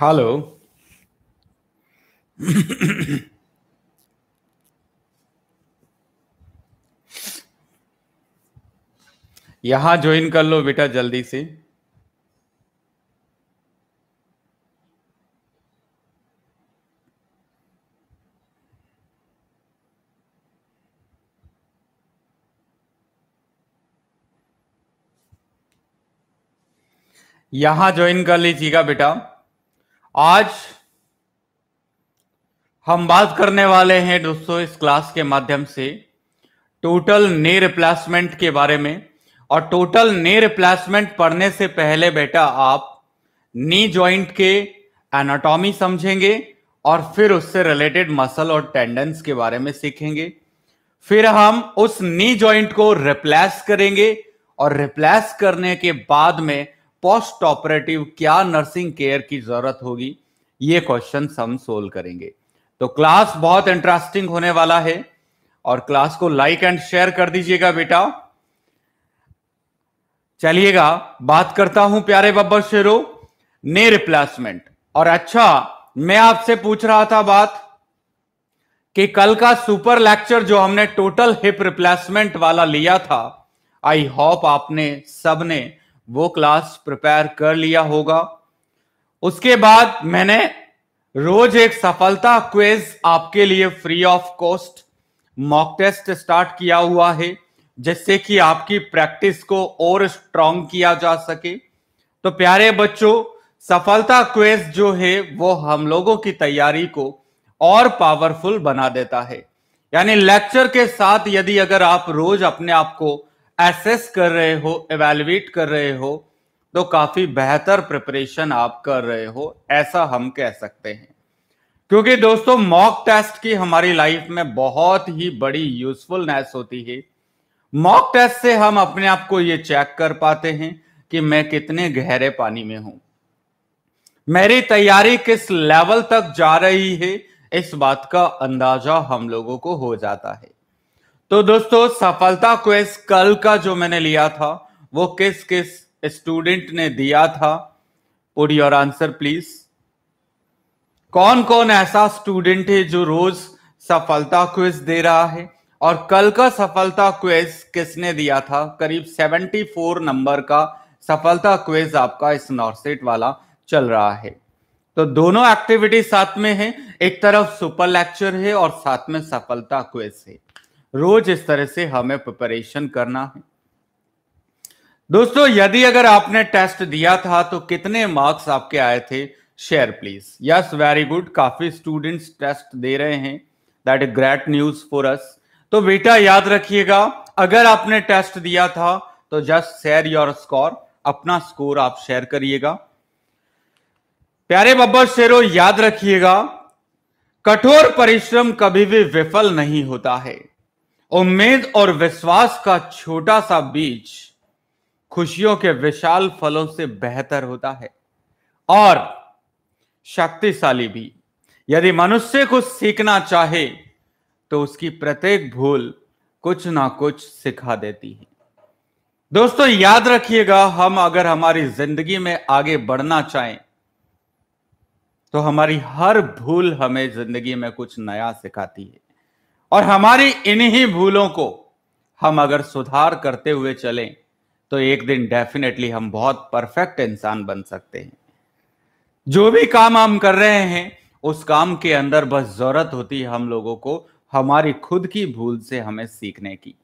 Hello यहां join कर लो बेटा जल्दी से यहां ज्वाइन कर लीजिएगा बेटा आज हम बात करने वाले हैं दोस्तों इस क्लास के माध्यम से टोटल ने रिप्लेसमेंट के बारे में और टोटल ने रिप्लेसमेंट पढ़ने से पहले बेटा आप नी जॉइंट के एनाटॉमी समझेंगे और फिर उससे रिलेटेड मसल और टेंडेंस के बारे में सीखेंगे फिर हम उस नी जॉइंट को रिप्लेस करेंगे और रिप्लेस करने के बाद में पोस्ट ऑपरेटिव क्या नर्सिंग केयर की जरूरत होगी ये क्वेश्चन हम सोल्व करेंगे तो क्लास बहुत इंटरेस्टिंग होने वाला है और क्लास को लाइक एंड शेयर कर दीजिएगा बेटा चलिएगा बात करता हूं प्यारे बब्बर शेरो ने रिप्लेसमेंट और अच्छा मैं आपसे पूछ रहा था बात कि कल का सुपर लेक्चर जो हमने टोटल हिप रिप्लेसमेंट वाला लिया था आई होप आपने सबने वो क्लास प्रिपेयर कर लिया होगा उसके बाद मैंने रोज एक सफलता क्विज आपके लिए free of cost mock test start किया हुआ है जिससे कि आपकी प्रैक्टिस को और स्ट्रॉन्ग किया जा सके तो प्यारे बच्चों सफलता क्वेज जो है वो हम लोगों की तैयारी को और पावरफुल बना देता है यानी लेक्चर के साथ यदि अगर आप रोज अपने आप को एसेस कर रहे हो एवेलुएट कर रहे हो तो काफी बेहतर प्रिपरेशन आप कर रहे हो ऐसा हम कह सकते हैं क्योंकि दोस्तों मॉक टेस्ट की हमारी लाइफ में बहुत ही बड़ी यूजफुलनेस होती है मॉक टेस्ट से हम अपने आप को ये चेक कर पाते हैं कि मैं कितने गहरे पानी में हूं मेरी तैयारी किस लेवल तक जा रही है इस बात का अंदाजा हम लोगों को हो जाता है तो दोस्तों सफलता क्वेस्ट कल का जो मैंने लिया था वो किस किस स्टूडेंट ने दिया था पुट योर आंसर प्लीज कौन कौन ऐसा स्टूडेंट है जो रोज सफलता क्विज दे रहा है और कल का सफलता क्वेज किसने दिया था करीब 74 नंबर का सफलता क्वेज आपका इस नॉर्सेट वाला चल रहा है तो दोनों एक्टिविटी साथ में है एक तरफ सुपर लेक्चर है और साथ में सफलता क्वेज है रोज इस तरह से हमें प्रिपरेशन करना है दोस्तों यदि अगर आपने टेस्ट दिया था तो कितने मार्क्स आपके आए थे share please yes very good काफी स्टूडेंट्स टेस्ट दे रहे हैं that is great news for us तो बेटा याद रखिएगा अगर आपने टेस्ट दिया था तो जस्ट शेयर योर स्कोर अपना स्कोर आप शेयर करिएगा प्यारे बब्बर शेरो याद रखिएगा कठोर परिश्रम कभी भी विफल नहीं होता है उम्मीद और विश्वास का छोटा सा बीज खुशियों के विशाल फलों से बेहतर होता है और शक्तिशाली भी यदि मनुष्य को सीखना चाहे तो उसकी प्रत्येक भूल कुछ ना कुछ सिखा देती है दोस्तों याद रखिएगा हम अगर हमारी जिंदगी में आगे बढ़ना चाहें तो हमारी हर भूल हमें जिंदगी में कुछ नया सिखाती है और हमारी इन्हीं भूलों को हम अगर सुधार करते हुए चलें तो एक दिन डेफिनेटली हम बहुत परफेक्ट इंसान बन सकते हैं जो भी काम हम कर रहे हैं उस काम के अंदर बस जरूरत होती है हम लोगों को हमारी खुद की भूल से हमें सीखने की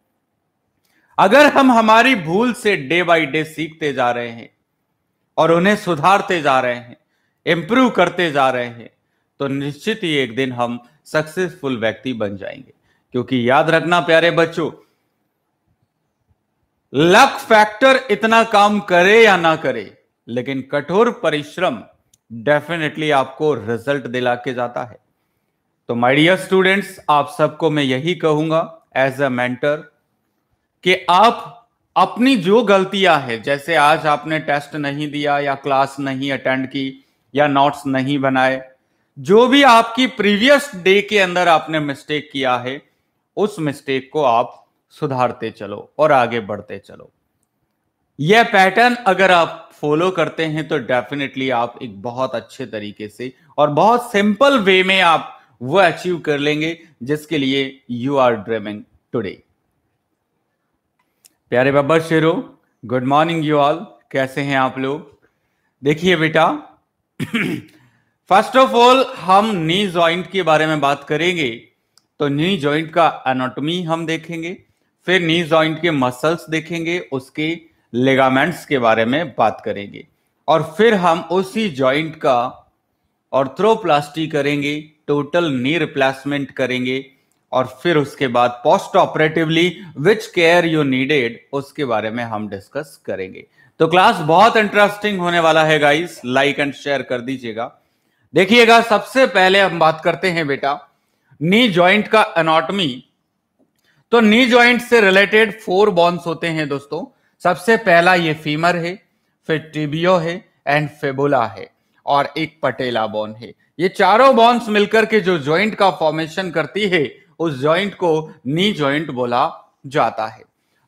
अगर हम हमारी भूल से डे बाय डे सीखते जा रहे हैं और उन्हें सुधारते जा रहे हैं इंप्रूव करते जा रहे हैं तो निश्चित ही एक दिन हम सक्सेसफुल व्यक्ति बन जाएंगे क्योंकि याद रखना प्यारे बच्चों लक फैक्टर इतना काम करे या ना करे लेकिन कठोर परिश्रम डेफिनेटली आपको रिजल्ट दिला के जाता है तो माय डियर स्टूडेंट्स आप सबको मैं यही कहूंगा एज अ मेंटर कि आप अपनी जो गलतियां हैं जैसे आज आपने टेस्ट नहीं दिया या क्लास नहीं अटेंड की या नोट्स नहीं बनाए जो भी आपकी प्रीवियस डे के अंदर आपने मिस्टेक किया है उस मिस्टेक को आप सुधारते चलो और आगे बढ़ते चलो यह पैटर्न अगर आप फॉलो करते हैं तो डेफिनेटली आप एक बहुत अच्छे तरीके से और बहुत सिंपल वे में आप वह अचीव कर लेंगे जिसके लिए यू आर ड्रीमिंग टुडे प्यारे बाबा शेरो गुड मॉर्निंग यू ऑल कैसे हैं आप लोग देखिए बेटा फर्स्ट ऑफ ऑल हम नी ज्वाइंट के बारे में बात करेंगे तो नी जॉइंट का एनाटॉमी हम देखेंगे फिर नी जॉइंट के मसल्स देखेंगे उसके लेगामेंट्स के बारे में बात करेंगे और फिर हम उसी जॉइंट का ऑर्थ्रोप्लास्टी करेंगे टोटल नी रिप्लेसमेंट करेंगे और फिर उसके बाद post operatively which care you needed उसके बारे में हम डिस्कस करेंगे तो क्लास बहुत इंटरेस्टिंग होने वाला है गाइस लाइक एंड शेयर कर दीजिएगा देखिएगा सबसे पहले हम बात करते हैं बेटा नी ज्वाइंट का एनाटॉमी तो नी ज्वाइंट से रिलेटेड फोर बॉन्स होते हैं दोस्तों सबसे पहला ये फीमर है फिर टिबियो है एंड फेबुला है और एक पटेला बॉन है ये चारों बॉन्स मिलकर के जो ज्वाइंट का फॉर्मेशन करती है उस ज्वाइंट को नी ज्वाइंट बोला जाता है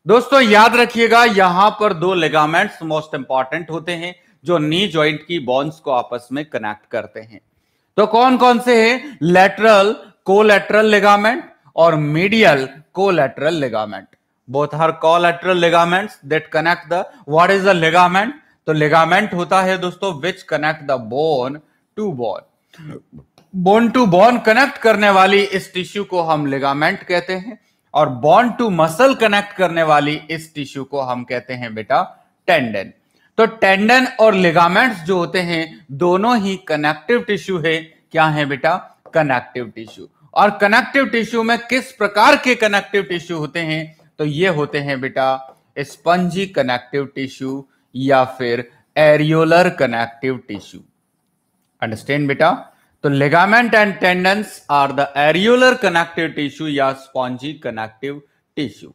दोस्तों याद रखिएगा यहां पर दो लेगामेंट्स मोस्ट इंपॉर्टेंट होते हैं जो नी ज्वाइंट की बॉन्स को आपस में कनेक्ट करते हैं तो कौन कौन से हैं लेटरल कोलेट्रल लेगामेंट और medial collateral ligament both are collateral ligaments that connect the what is the ligament तो लिगामेंट होता है दोस्तों which connect the bone to bone bone to bone connect करने वाली इस टिश्यू को हम लेगामेंट कहते हैं और बोन टू मसल कनेक्ट करने वाली इस टिश्यू को हम कहते हैं बेटा टेंडन तो टेंडन और लिगामेंट्स जो होते हैं दोनों ही कनेक्टिव टिश्यू है क्या है बेटा कनेक्टिव टिश्यू और कनेक्टिव टिश्यू में किस प्रकार के कनेक्टिव टिश्यू होते हैं तो ये होते हैं बेटा स्पंजी कनेक्टिव टिश्यू या फिर एरियोलर कनेक्टिव टिश्यू अंडरस्टैंड बेटा तो ligament and tendons are the areolar connective tissue या स्पॉन्जी कनेक्टिव टिश्यू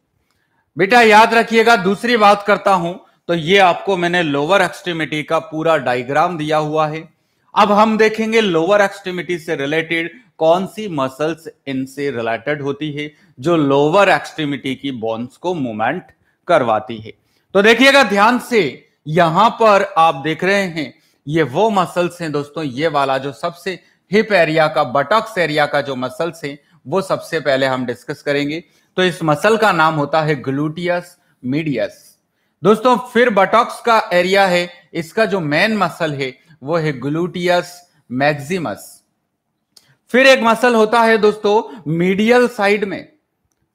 बेटा याद रखिएगा दूसरी बात करता हूं तो ये आपको मैंने लोअर एक्सट्रीमिटी का पूरा डायग्राम दिया हुआ है अब हम देखेंगे लोअर एक्सट्रीमिटी से रिलेटेड कौन सी मसल्स इनसे रिलेटेड होती है जो लोअर एक्सट्रीमिटी की बोन्स को मूवमेंट करवाती है तो देखिएगा ध्यान से यहां पर आप देख रहे हैं ये वो मसल्स हैं दोस्तों ये वाला जो सबसे हिप एरिया का बटॉक्स एरिया का जो मसल्स है वो सबसे पहले हम डिस्कस करेंगे तो इस मसल का नाम होता है ग्लूटियस मीडियस दोस्तों फिर बटॉक्स का एरिया है इसका जो मेन मसल है वो है ग्लूटियस मैक्सिमस फिर एक मसल होता है दोस्तों मीडियल साइड में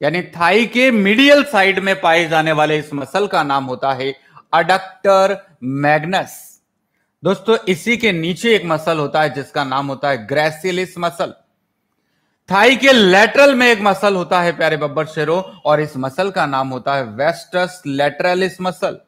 यानी थाई के मीडियल साइड में पाए जाने वाले इस मसल का नाम होता है अडक्टर मैग्नस दोस्तों इसी के नीचे एक मसल होता है जिसका नाम होता है ग्रेसिलिस मसल थाई के लेटरल में एक मसल होता है प्यारे बब्बर शेरो और इस मसल का नाम होता है वेस्टस लेटरलिस मसल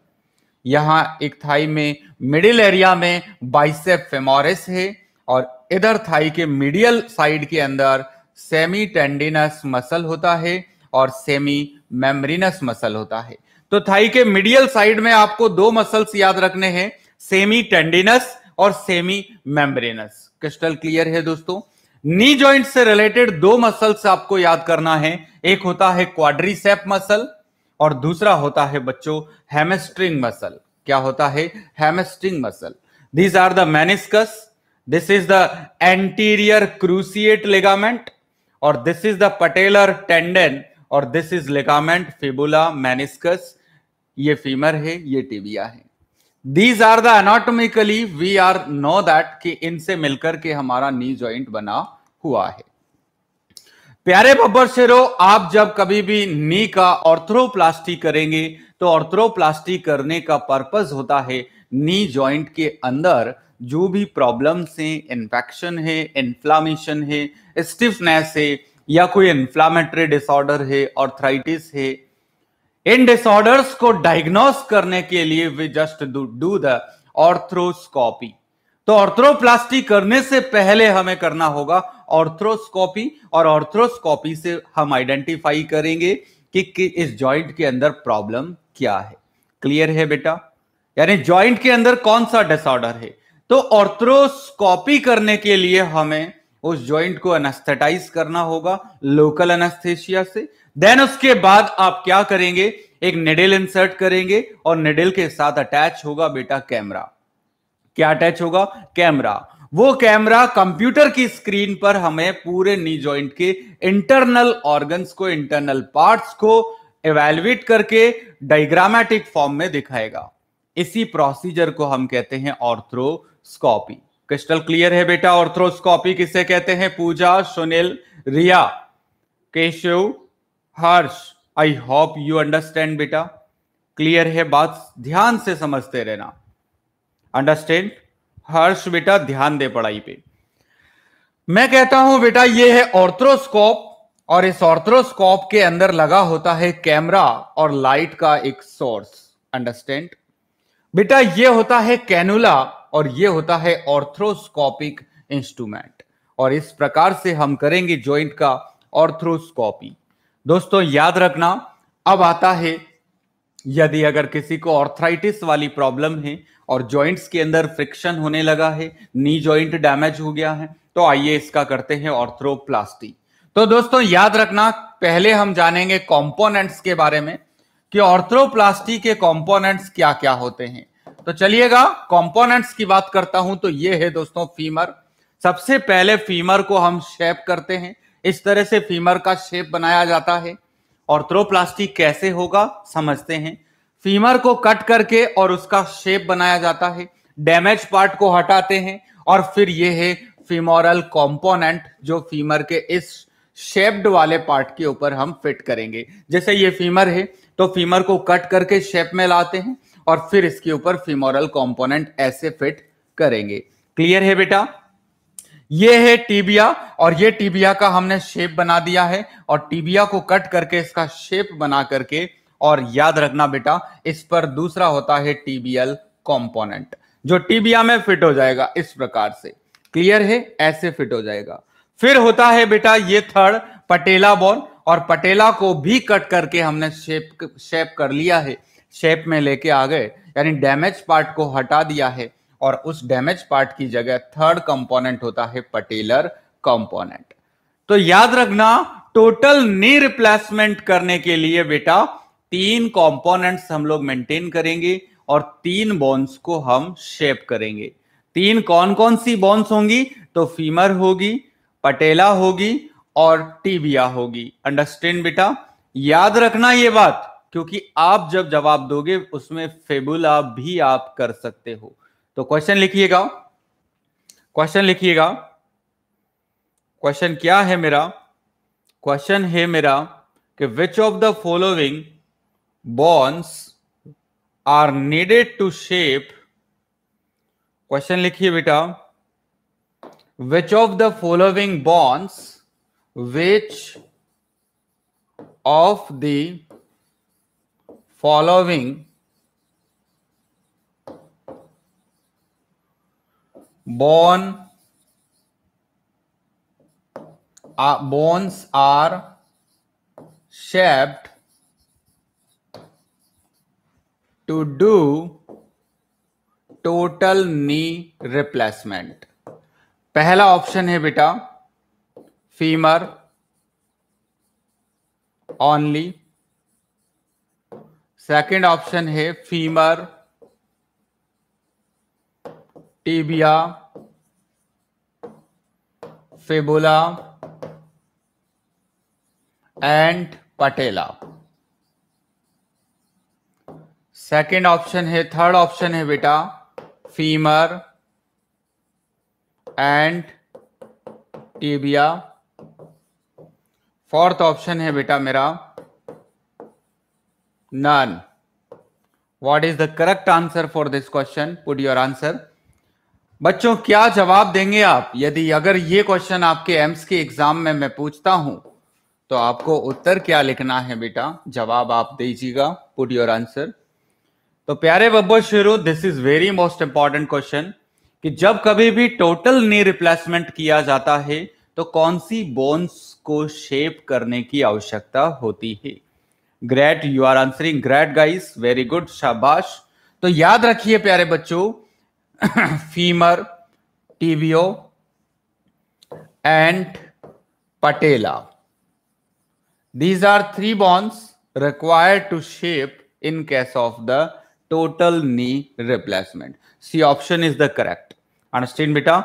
यहां एक थाई में मिडिल एरिया में बाइसेप फेमोरिस है और इधर थाई के मिडियल साइड के अंदर सेमी टेंडिनस मसल होता है और सेमी मेमरिनस मसल होता है तो थाई के मिडियल साइड में आपको दो मसल्स याद रखने हैं सेमी टेंडिनस और सेमी मेम्ब्रेनस क्रिस्टल क्लियर है दोस्तों नी जॉइंट से रिलेटेड दो मसल्स आपको याद करना है एक होता है क्वाड्रीसेप मसल और दूसरा होता है बच्चों हेमेस्ट्रिंग मसल क्या होता है hamstring muscle these are the meniscus this is the anterior cruciate ligament और this is the patellar tendon और this is ligament fibula meniscus ये फीमर है ये टिबिया है these are the anatomically we are know that कि इनसे मिलकर के हमारा नी ज्वाइंट बना हुआ है प्यारे बब्बर शेरो आप जब कभी भी नी का ऑर्थ्रोप्लास्टी करेंगे तो ऑर्थ्रोप्लास्टी करने का पर्पज होता है नी जॉइंट के अंदर जो भी प्रॉब्लम्स हैं इन्फेक्शन है इन्फ्लामेशन है स्टिफनेस है या कोई इन्फ्लामेटरी डिसऑर्डर है ऑर्थराइटिस है इन डिसऑर्डर्स को डायग्नोस करने के लिए we just do the arthroscopy तो ऑर्थ्रोप्लास्टी करने से पहले हमें करना होगा ऑर्थ्रोस्कोपी और ऑर्थ्रोस्कोपी से हम आइडेंटिफाई करेंगे कि, कि इस जॉइंट के अंदर प्रॉब्लम क्या है क्लियर है बेटा यानी जॉइंट के अंदर कौन सा डिसऑर्डर है तो ऑर्थ्रोस्कोपी करने के लिए हमें उस जॉइंट को अनस्थेटाइज करना होगा लोकल अनस्थेशिया से देन उसके बाद आप क्या करेंगे एक निडल इंसर्ट करेंगे और निडल के साथ अटैच होगा बेटा कैमरा क्या अटैच होगा कैमरा वो कैमरा कंप्यूटर की स्क्रीन पर हमें पूरे नी जॉइंट के इंटरनल ऑर्गन्स को इंटरनल पार्ट्स को एवेल्युएट करके डायग्रामेटिक फॉर्म में दिखाएगा इसी प्रोसीजर को हम कहते हैं ऑर्थ्रोस्कॉपी क्रिस्टल क्लियर है बेटा ऑर्थ्रोस्कॉपी किसे कहते हैं Pooja Sunil Riya Keshav Harsh I hope you understand बेटा क्लियर है बात ध्यान से समझते रहना अंडरस्टैंड हर्ष बेटा ध्यान दे पढ़ाई पे मैं कहता हूं बेटा ये है ऑर्थ्रोस्कोप और इस ऑर्थ्रोस्कोप के अंदर लगा होता है कैमरा और लाइट का एक सोर्स अंडरस्टैंड बेटा ये होता है कैनुला और ये होता है ऑर्थ्रोस्कोपिक इंस्ट्रूमेंट और इस प्रकार से हम करेंगे जॉइंट का ऑर्थ्रोस्कोपी दोस्तों याद रखना अब आता है यदि अगर किसी को ऑर्थराइटिस वाली प्रॉब्लम है और जॉइंट्स के अंदर फ्रिक्शन होने लगा है नी जॉइंट डैमेज हो गया है तो आइए इसका करते हैं ऑर्थ्रोप्लास्टी तो दोस्तों याद रखना पहले हम जानेंगे कंपोनेंट्स के बारे में कि ऑर्थ्रोप्लास्टी के कंपोनेंट्स क्या क्या होते हैं तो चलिएगा कंपोनेंट्स की बात करता हूं तो ये है दोस्तों फीमर सबसे पहले फीमर को हम शेप करते हैं इस तरह से फीमर का शेप बनाया जाता है ऑर्थ्रोप्लास्टी कैसे होगा समझते हैं फीमर को कट करके और उसका शेप बनाया जाता है डैमेज पार्ट को हटाते हैं और फिर ये है फीमोरल कॉम्पोनेंट जो फीमर के इस शेप्ड वाले पार्ट के ऊपर हम फिट करेंगे जैसे ये फीमर है तो फीमर को कट करके शेप में लाते हैं और फिर इसके ऊपर फीमोरल कॉम्पोनेंट ऐसे फिट करेंगे क्लियर है बेटा ये है टीबिया और ये टीबिया का हमने शेप बना दिया है और टीबिया को कट करके इसका शेप बना करके और याद रखना बेटा इस पर दूसरा होता है टीबीएल कॉम्पोनेंट जो टीबिया में फिट हो जाएगा इस प्रकार से क्लियर है ऐसे फिट हो जाएगा फिर होता है बेटा ये थर्ड पटेला बोन और पटेला को भी कट करके हमने शेप शेप कर लिया है शेप में लेके आ गए यानी डैमेज पार्ट को हटा दिया है और उस डैमेज पार्ट की जगह थर्ड कंपोनेंट होता है पटेलर कंपोनेंट तो याद रखना टोटल नी रिप्लेसमेंट करने के लिए बेटा तीन कॉम्पोनेंट्स हम लोग मेंटेन करेंगे और तीन बोन्स को हम शेप करेंगे तीन कौन कौन सी बॉन्स होंगी तो फीमर होगी पटेला होगी और टीबिया होगी अंडरस्टैंड बेटा याद रखना ये बात क्योंकि आप जब जवाब दोगे उसमें फेबुला भी आप कर सकते हो तो क्वेश्चन लिखिएगा क्वेश्चन लिखिएगा क्वेश्चन क्या है मेरा क्वेश्चन है मेरा कि which of the following bonds are needed to shape question लिखिए beta. which of the following bonds which of the following bond uh, bonds are shaped to do total knee replacement पहला option है बेटा femur only second option है femur tibia fibula and patella second option है third option है बेटा femur and tibia fourth option है बेटा मेरा none what is the correct answer for this question put your answer बच्चों क्या जवाब देंगे आप यदि अगर ये क्वेश्चन आपके एम्स के एग्जाम में मैं पूछता हूं तो आपको उत्तर क्या लिखना है बेटा जवाब आप दीजिएगा पुट योर आंसर तो प्यारे बब्बो शुरू this is very most important question कि जब कभी भी टोटल नी रिप्लेसमेंट किया जाता है तो कौन सी बोन्स को शेप करने की आवश्यकता होती है great you are answering great guys very good शाबाश तो याद रखिए प्यारे बच्चों femur tibia and patella these are three bones required to shape in case of the total knee replacement C option is the correct understand बेटा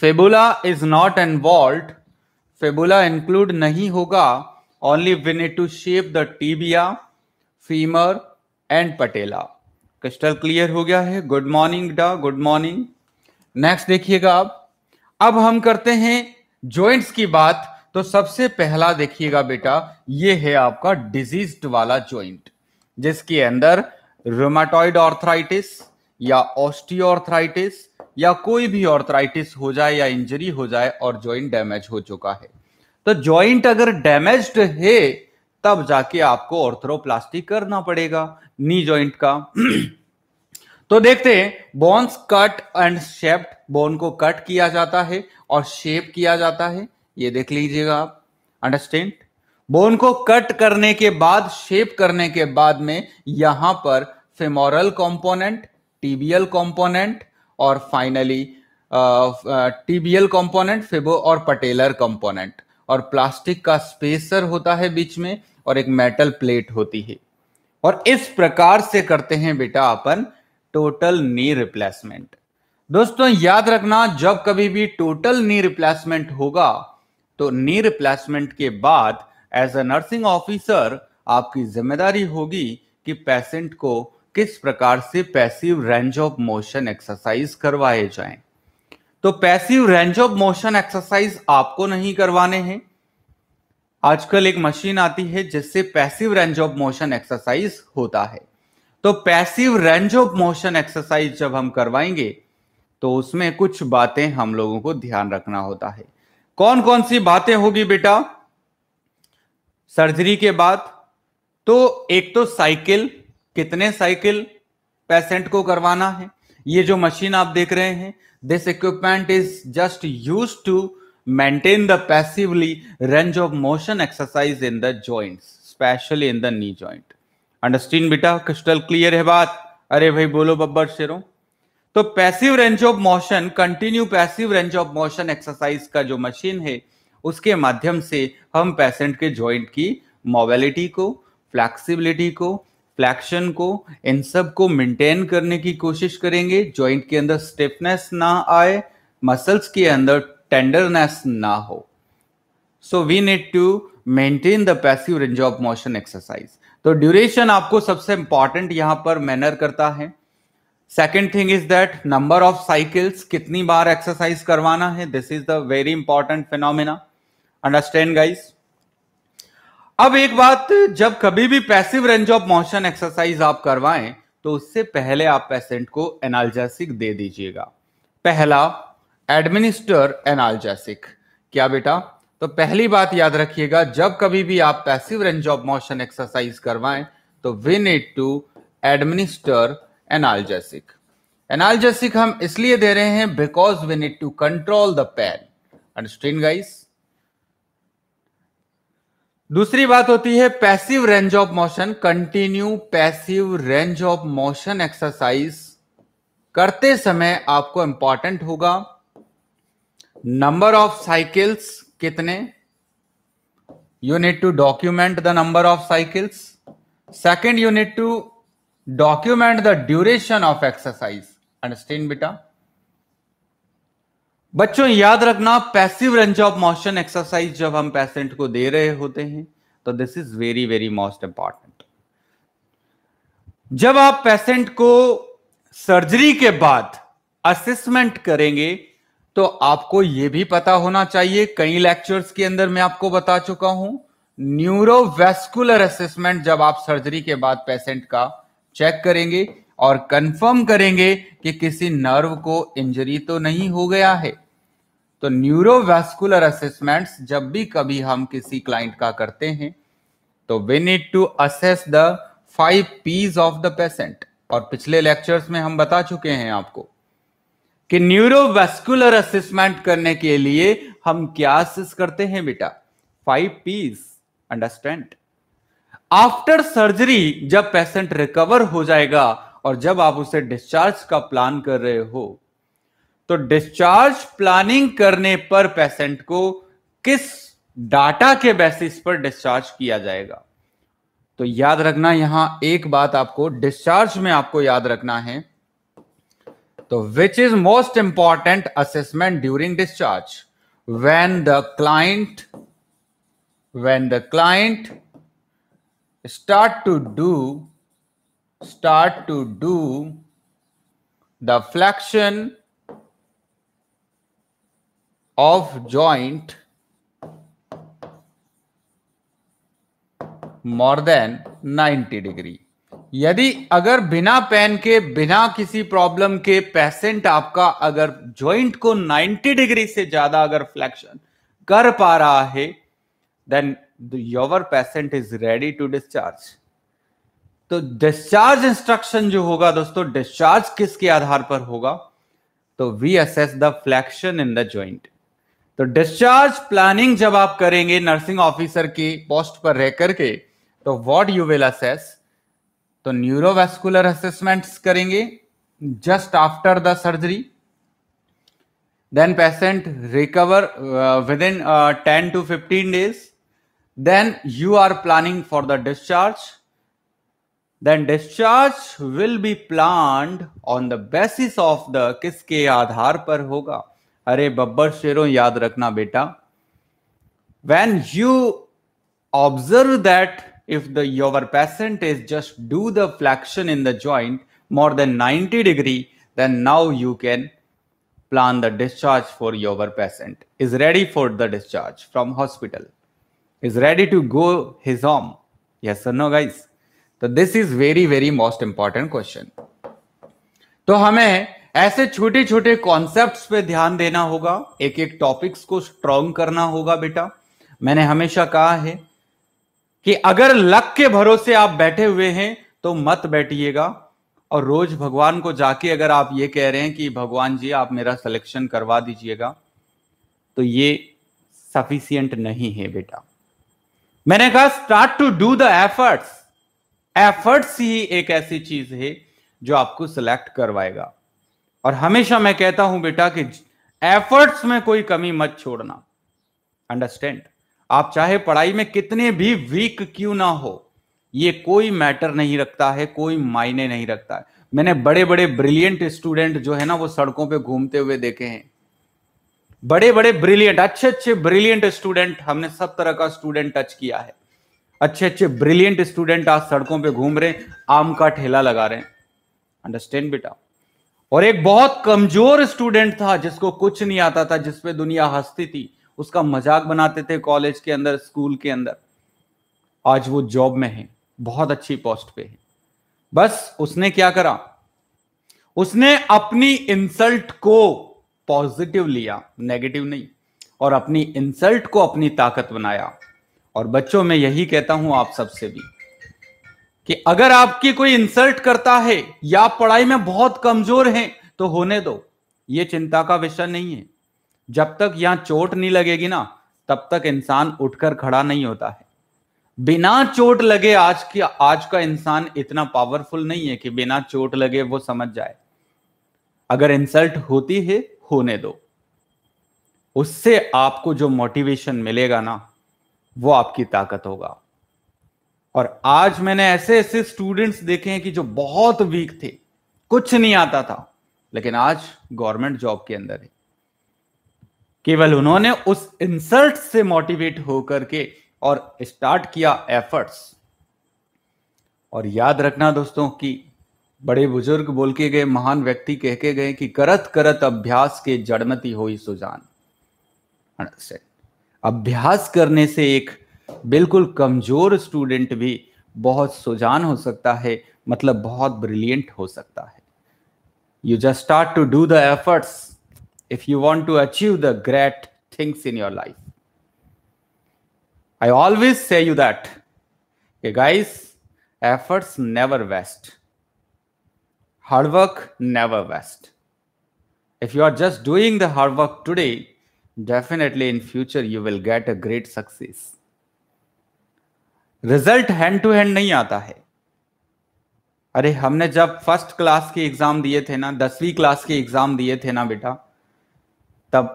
fibula is not involve fibula include नहीं होगा only we need to shape the tibia femur and patella crystal clear हो गया है good morning डा good morning next देखिएगा आप अब हम करते हैं जॉइंट्स की बात तो सबसे पहला देखिएगा बेटा ये है आपका डिजीज वाला ज्वाइंट जिसके अंदर रोमाटॉइड ऑर्थराइटिस या ऑस्टियोआर्थराइटिस या कोई भी ऑर्थराइटिस हो जाए या इंजरी हो जाए और जॉइंट डैमेज हो चुका है तो जॉइंट अगर डैमेज्ड है तब जाके आपको ऑर्थरोप्लास्टी करना पड़ेगा नी जॉइंट का तो देखते हैं bones cut and shaped bone को कट किया जाता है और शेप किया जाता है ये देख लीजिएगा आप अंडरस्टैंड बोन को कट करने के बाद शेप करने के बाद में यहां पर फेमोरल कंपोनेंट टीबियल कंपोनेंट और फाइनली टीबियल कंपोनेंट फेबो और पटेलर कंपोनेंट और प्लास्टिक का स्पेसर होता है बीच में और एक मेटल प्लेट होती है और इस प्रकार से करते हैं बेटा अपन टोटल नी रिप्लेसमेंट दोस्तों याद रखना जब कभी भी टोटल नी रिप्लेसमेंट होगा तो नी रिप्लेसमेंट के बाद एज अ नर्सिंग ऑफिसर आपकी जिम्मेदारी होगी कि पेशेंट को किस प्रकार से passive range of motion exercise करवाए जाएं। तो passive range of motion exercise आपको नहीं करवाने हैं आजकल एक मशीन आती है जिससे passive range of motion exercise होता है तो passive range of motion exercise जब हम करवाएंगे तो उसमें कुछ बातें हम लोगों को ध्यान रखना होता है कौन कौन सी बातें होगी बेटा सर्जरी के बाद तो एक तो साइकिल कितने साइकिल पेशेंट को करवाना है ये जो मशीन आप देख रहे हैं this equipment is just use to maintain the passively range of motion exercise in the joint specially in the knee joint understand बेटा क्रिस्टल क्लियर है बात अरे भाई बोलो बब्बर शेरों तो passive range of motion continue passive range of motion exercise का जो मशीन है उसके माध्यम से हम पेशेंट के जॉइंट की मोबिलिटी को फ्लैक्सिबिलिटी को फ्लैक्शन को इन सब को मेंटेन करने की कोशिश करेंगे जॉइंट के अंदर स्टिफनेस ना आए मसल्स के अंदर टेंडरनेस ना हो so we need to maintain the passive range of motion exercise तो ड्यूरेशन आपको सबसे इंपॉर्टेंट यहां पर मैनर करता है second thing is that number of cycles कितनी बार एक्सरसाइज करवाना है this is the very important phenomena understand guys अब एक बात जब कभी भी passive range of motion exercise आप करवाएं तो उससे पहले आप पेशेंट को एनाल्जेसिक दे दीजिएगा पहला एडमिनिस्टर एनाल्जेसिक क्या बेटा तो पहली बात याद रखिएगा जब कभी भी आप passive range of motion exercise करवाएं तो we need to administer analgesic analgesic हम इसलिए दे रहे हैं because we need to control the pain understand guys दूसरी बात होती है passive range of motion continue passive range of motion exercise करते समय आपको इंपॉर्टेंट होगा नंबर ऑफ साइकिल्स कितने you need to document the number of cycles second you need to document the duration of exercise understand बेटा बच्चों याद रखना passive range of motion exercise जब हम पेशेंट को दे रहे होते हैं तो this is very very most important जब आप पेशेंट को सर्जरी के बाद असेसमेंट करेंगे तो आपको यह भी पता होना चाहिए कई लेक्चर्स के अंदर मैं आपको बता चुका हूं न्यूरोवेस्कुलर असेसमेंट जब आप सर्जरी के बाद पेशेंट का चेक करेंगे और कंफर्म करेंगे कि किसी नर्व को इंजरी तो नहीं हो गया है तो न्यूरोवैस्कुलर असेसमेंट्स जब भी कभी हम किसी क्लाइंट का करते हैं तो we need to assess the five Ps of the patient और पिछले लेक्चर्स में हम बता चुके हैं आपको कि न्यूरोवैस्कुलर असेसमेंट करने के लिए हम क्या असेस करते हैं बेटा five Ps understand after surgery जब पेशेंट रिकवर हो जाएगा और जब आप उसे डिस्चार्ज का प्लान कर रहे हो तो डिस्चार्ज प्लानिंग करने पर पेशेंट को किस डाटा के बेसिस पर डिस्चार्ज किया जाएगा तो याद रखना यहां एक बात आपको डिस्चार्ज में आपको याद रखना है तो which is most important assessment during discharge when the client when the client start to do start to do the flexion of joint more than 90 degree यदि अगर बिना पेन के बिना किसी प्रॉब्लम के पेशेंट आपका अगर जॉइंट को 90 डिग्री से ज्यादा अगर फ्लेक्शन कर पा रहा है then your patient is ready to discharge तो डिस्चार्ज इंस्ट्रक्शन जो होगा दोस्तों डिस्चार्ज किसके आधार पर होगा तो we assess the flexion in the joint तो डिस्चार्ज प्लानिंग जब आप करेंगे नर्सिंग ऑफिसर की पोस्ट पर रह करके तो वॉट यू विल असेस तो न्यूरोवेस्कुलर असेसमेंट्स करेंगे just after the surgery then patient recover within ten to fifteen days then you are planning for the discharge then discharge will be plan on the basis of the किसके आधार पर होगा अरे बब्बर शेरों याद रखना बेटा when you observe that if the your patient is just do the flexion in the joint more than ninety degree then now you can plan the discharge for your patient is ready for the discharge from hospital is ready to go his home yes sir no guys तो this is very very most important question तो हमें ऐसे छोटे छोटे concepts पे ध्यान देना होगा एक एक टॉपिक्स को स्ट्रॉन्ग करना होगा बेटा मैंने हमेशा कहा है कि अगर लक के भरोसे आप बैठे हुए हैं तो मत बैठिएगा और रोज भगवान को जाके अगर आप ये कह रहे हैं कि भगवान जी आप मेरा सिलेक्शन करवा दीजिएगा तो ये सफिशियंट नहीं है बेटा मैंने कहा start to do the efforts efforts ही एक ऐसी चीज है जो आपको सिलेक्ट करवाएगा और हमेशा मैं कहता हूं बेटा कि एफर्ट्स में कोई कमी मत छोड़ना अंडरस्टैंड आप चाहे पढ़ाई में कितने भी वीक क्यों ना हो ये कोई मैटर नहीं रखता है कोई मायने नहीं रखता है मैंने बड़े बड़े ब्रिलियंट स्टूडेंट जो है ना वो सड़कों पे घूमते हुए देखे हैं बड़े बड़े ब्रिलियंट अच्छे अच्छे ब्रिलियंट स्टूडेंट हमने सब तरह का स्टूडेंट टच किया है अच्छे अच्छे ब्रिलियंट स्टूडेंट आज सड़कों पे घूम रहे आम का ठेला लगा रहे हैं अंडरस्टैंड बेटा और एक बहुत कमजोर स्टूडेंट था जिसको कुछ नहीं आता था जिसपे दुनिया हंसती थी उसका मजाक बनाते थे कॉलेज के अंदर स्कूल के अंदर आज वो जॉब में है बहुत अच्छी पोस्ट पे है बस उसने क्या करा उसने अपनी इंसल्ट को पॉजिटिव लिया नेगेटिव नहीं और अपनी इंसल्ट को अपनी ताकत बनाया और बच्चों में यही कहता हूं आप सबसे भी कि अगर आपकी कोई इंसल्ट करता है या पढ़ाई में बहुत कमजोर हैं तो होने दो ये चिंता का विषय नहीं है जब तक यहां चोट नहीं लगेगी ना तब तक इंसान उठकर खड़ा नहीं होता है बिना चोट लगे आज की आज का इंसान इतना पावरफुल नहीं है कि बिना चोट लगे वो समझ जाए अगर इंसल्ट होती है होने दो उससे आपको जो मोटिवेशन मिलेगा ना वो आपकी ताकत होगा और आज मैंने ऐसे ऐसे स्टूडेंट्स देखे हैं कि जो बहुत वीक थे कुछ नहीं आता था लेकिन आज गवर्नमेंट जॉब के अंदर है केवल उन्होंने उस इंसल्ट से मोटिवेट होकर के और स्टार्ट किया एफर्ट्स और याद रखना दोस्तों कि बड़े बुजुर्ग बोल के गए महान व्यक्ति कह के गए कि करत करत अभ्यास के जड़मती हो सुजान अभ्यास करने से एक बिल्कुल कमज़ोर स्टूडेंट भी बहुत सुजान हो सकता है मतलब बहुत ब्रिलियंट हो सकता है you just start to do the efforts if you want to achieve the great things in your life I always say you that guys efforts never waste hard work never waste if if you are just doing the hard work today definitely in future you will get a great success result hand to hand नहीं आता है अरे हमने जब first class के exam दिए थे ना दसवीं क्लास के एग्जाम दिए थे ना बेटा तब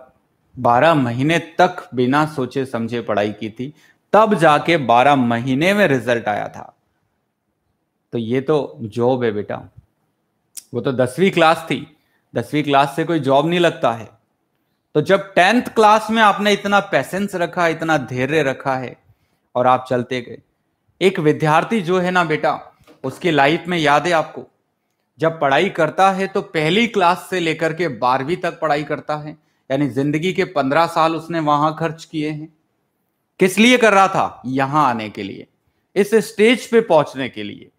बारह महीने तक बिना सोचे समझे पढ़ाई की थी तब जाके बारह महीने में रिजल्ट आया था तो ये तो जॉब है बेटा वो तो दसवीं क्लास थी दसवीं क्लास से कोई जॉब नहीं लगता है तो जब टेंथ क्लास में आपने इतना पैसेंस रखा इतना धैर्य रखा है और आप चलते गए एक विद्यार्थी जो है ना बेटा उसके लाइफ में याद है आपको जब पढ़ाई करता है तो पहली क्लास से लेकर के बारहवीं तक पढ़ाई करता है यानी जिंदगी के पंद्रह साल उसने वहां खर्च किए हैं किस लिए कर रहा था यहां आने के लिए इस स्टेज पे पहुंचने के लिए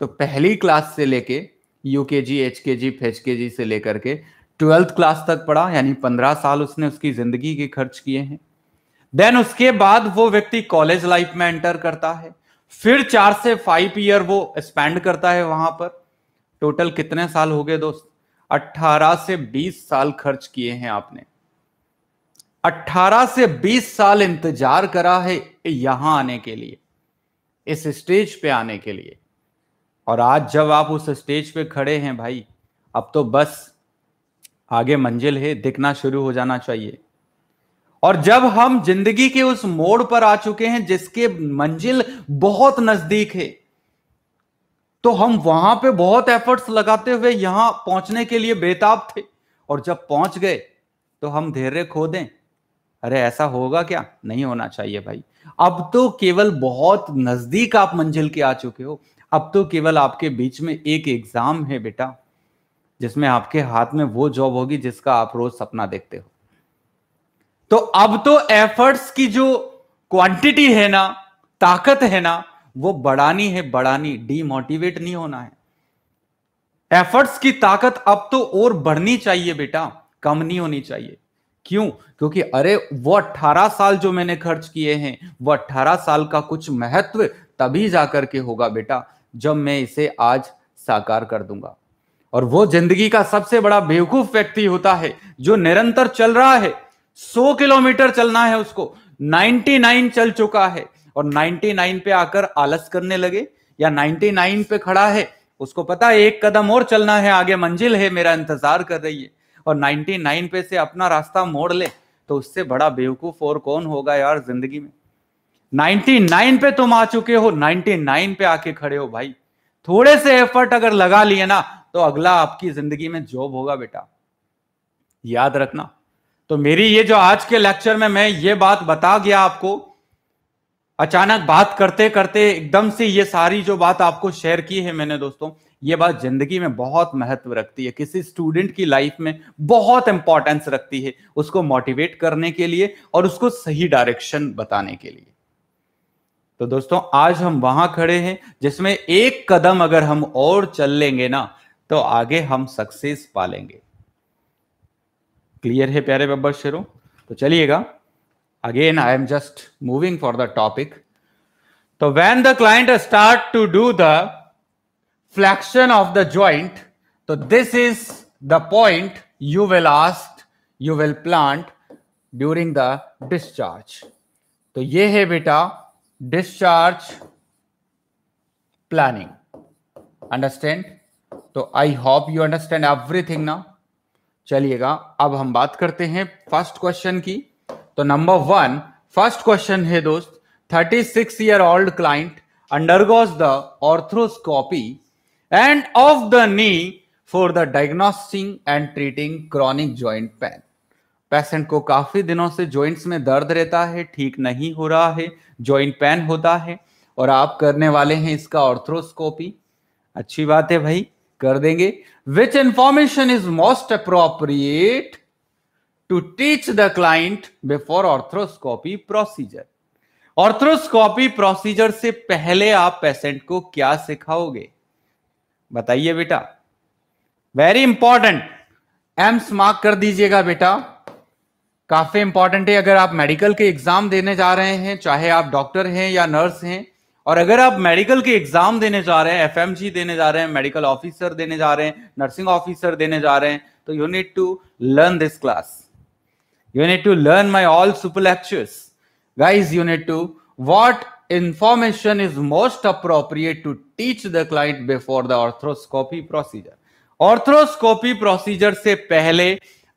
तो पहली क्लास से लेके यूकेजी एचकेजी जी से लेकर के ट्वेल्थ क्लास तक पढ़ा यानी पंद्रह साल उसने उसकी जिंदगी के खर्च किए हैं देन उसके बाद वो व्यक्ति कॉलेज लाइफ में एंटर करता है फिर चार से फाइव ईयर वो स्पेंड करता है वहां पर टोटल कितने साल हो गए दोस्त अट्ठारह से बीस साल खर्च किए हैं आपने अट्ठारह से बीस साल इंतजार करा है यहां आने के लिए इस स्टेज पे आने के लिए और आज जब आप उस स्टेज पे खड़े हैं भाई अब तो बस आगे मंजिल है दिखना शुरू हो जाना चाहिए और जब हम जिंदगी के उस मोड़ पर आ चुके हैं जिसके मंजिल बहुत नजदीक है तो हम वहां पे बहुत एफर्ट्स लगाते हुए यहां पहुंचने के लिए बेताब थे और जब पहुंच गए तो हम धैर्य खो दें अरे ऐसा होगा क्या नहीं होना चाहिए भाई अब तो केवल बहुत नजदीक आप मंजिल के आ चुके हो अब तो केवल आपके बीच में एक एग्जाम है बेटा जिसमें आपके हाथ में वो जॉब होगी जिसका आप रोज सपना देखते हो तो अब तो एफर्ट्स की जो क्वांटिटी है ना ताकत है ना वो बढ़ानी है बढ़ानी डीमोटिवेट नहीं होना है एफर्ट्स की ताकत अब तो और बढ़नी चाहिए बेटा कम नहीं होनी चाहिए क्यों क्योंकि अरे वो अट्ठारह साल जो मैंने खर्च किए हैं वो अट्ठारह साल का कुछ महत्व तभी जाकर के होगा बेटा जब मैं इसे आज साकार कर दूंगा और वो जिंदगी का सबसे बड़ा बेवकूफ व्यक्ति होता है जो निरंतर चल रहा है 100 किलोमीटर चलना है उसको 99 चल चुका है और 99 पे आकर आलस करने लगे या 99 पे खड़ा है उसको पता है एक कदम और चलना है आगे मंजिल है मेरा इंतजार कर रही है और 99 पे से अपना रास्ता मोड़ ले तो उससे बड़ा बेवकूफ और कौन होगा यार जिंदगी में 99 पे तुम आ चुके हो 99 पे आके खड़े हो भाई थोड़े से एफर्ट अगर लगा लिए ना तो अगला आपकी जिंदगी में जॉब होगा बेटा याद रखना तो मेरी ये जो आज के लेक्चर में मैं ये बात बता गया आपको अचानक बात करते करते एकदम से ये सारी जो बात आपको शेयर की है मैंने दोस्तों ये बात जिंदगी में बहुत महत्व रखती है किसी स्टूडेंट की लाइफ में बहुत इंपॉर्टेंस रखती है उसको मोटिवेट करने के लिए और उसको सही डायरेक्शन बताने के लिए तो दोस्तों आज हम वहां खड़े हैं जिसमें एक कदम अगर हम और चल लेंगे ना तो आगे हम सक्सेस पालेंगे क्लियर है प्यारे बब्बर शेरो तो चलिएगा again I am just moving for the topic तो when the client start to do the flexion of the joint तो this is the point you will asked you will plant during the discharge तो ये है बेटा discharge planning understand तो I hope you understand everything ना चलिएगा अब हम बात करते हैं फर्स्ट क्वेश्चन की तो नंबर वन फर्स्ट क्वेश्चन है दोस्त six year old client undergoes the arthroscopy and of the knee for the diagnosing and treating chronic joint pain patient को काफी दिनों से ज्वाइंट्स में दर्द रहता है ठीक नहीं हो रहा है ज्वाइंट पेन होता है और आप करने वाले हैं इसका ऑर्थ्रोस्कोपी अच्छी बात है भाई कर देंगे which information is most appropriate to teach the client before orthoscopy procedure arthroscopy procedure से पहले आप पेशेंट को क्या सिखाओगे बताइए बेटा वेरी इंपॉर्टेंट एम्स मार्क कर दीजिएगा बेटा काफी इंपॉर्टेंट है अगर आप मेडिकल के एग्जाम देने जा रहे हैं चाहे आप डॉक्टर हैं या नर्स हैं और अगर आप मेडिकल के एग्जाम देने जा रहे हैं एफएमजी देने जा रहे हैं मेडिकल ऑफिसर देने जा रहे हैं नर्सिंग ऑफिसर देने जा रहे हैं तो you need to learn this class you need to learn my all super lectures guys you need to what information is most appropriate to teach the client before the arthroscopy procedure arthroscopy procedure से पहले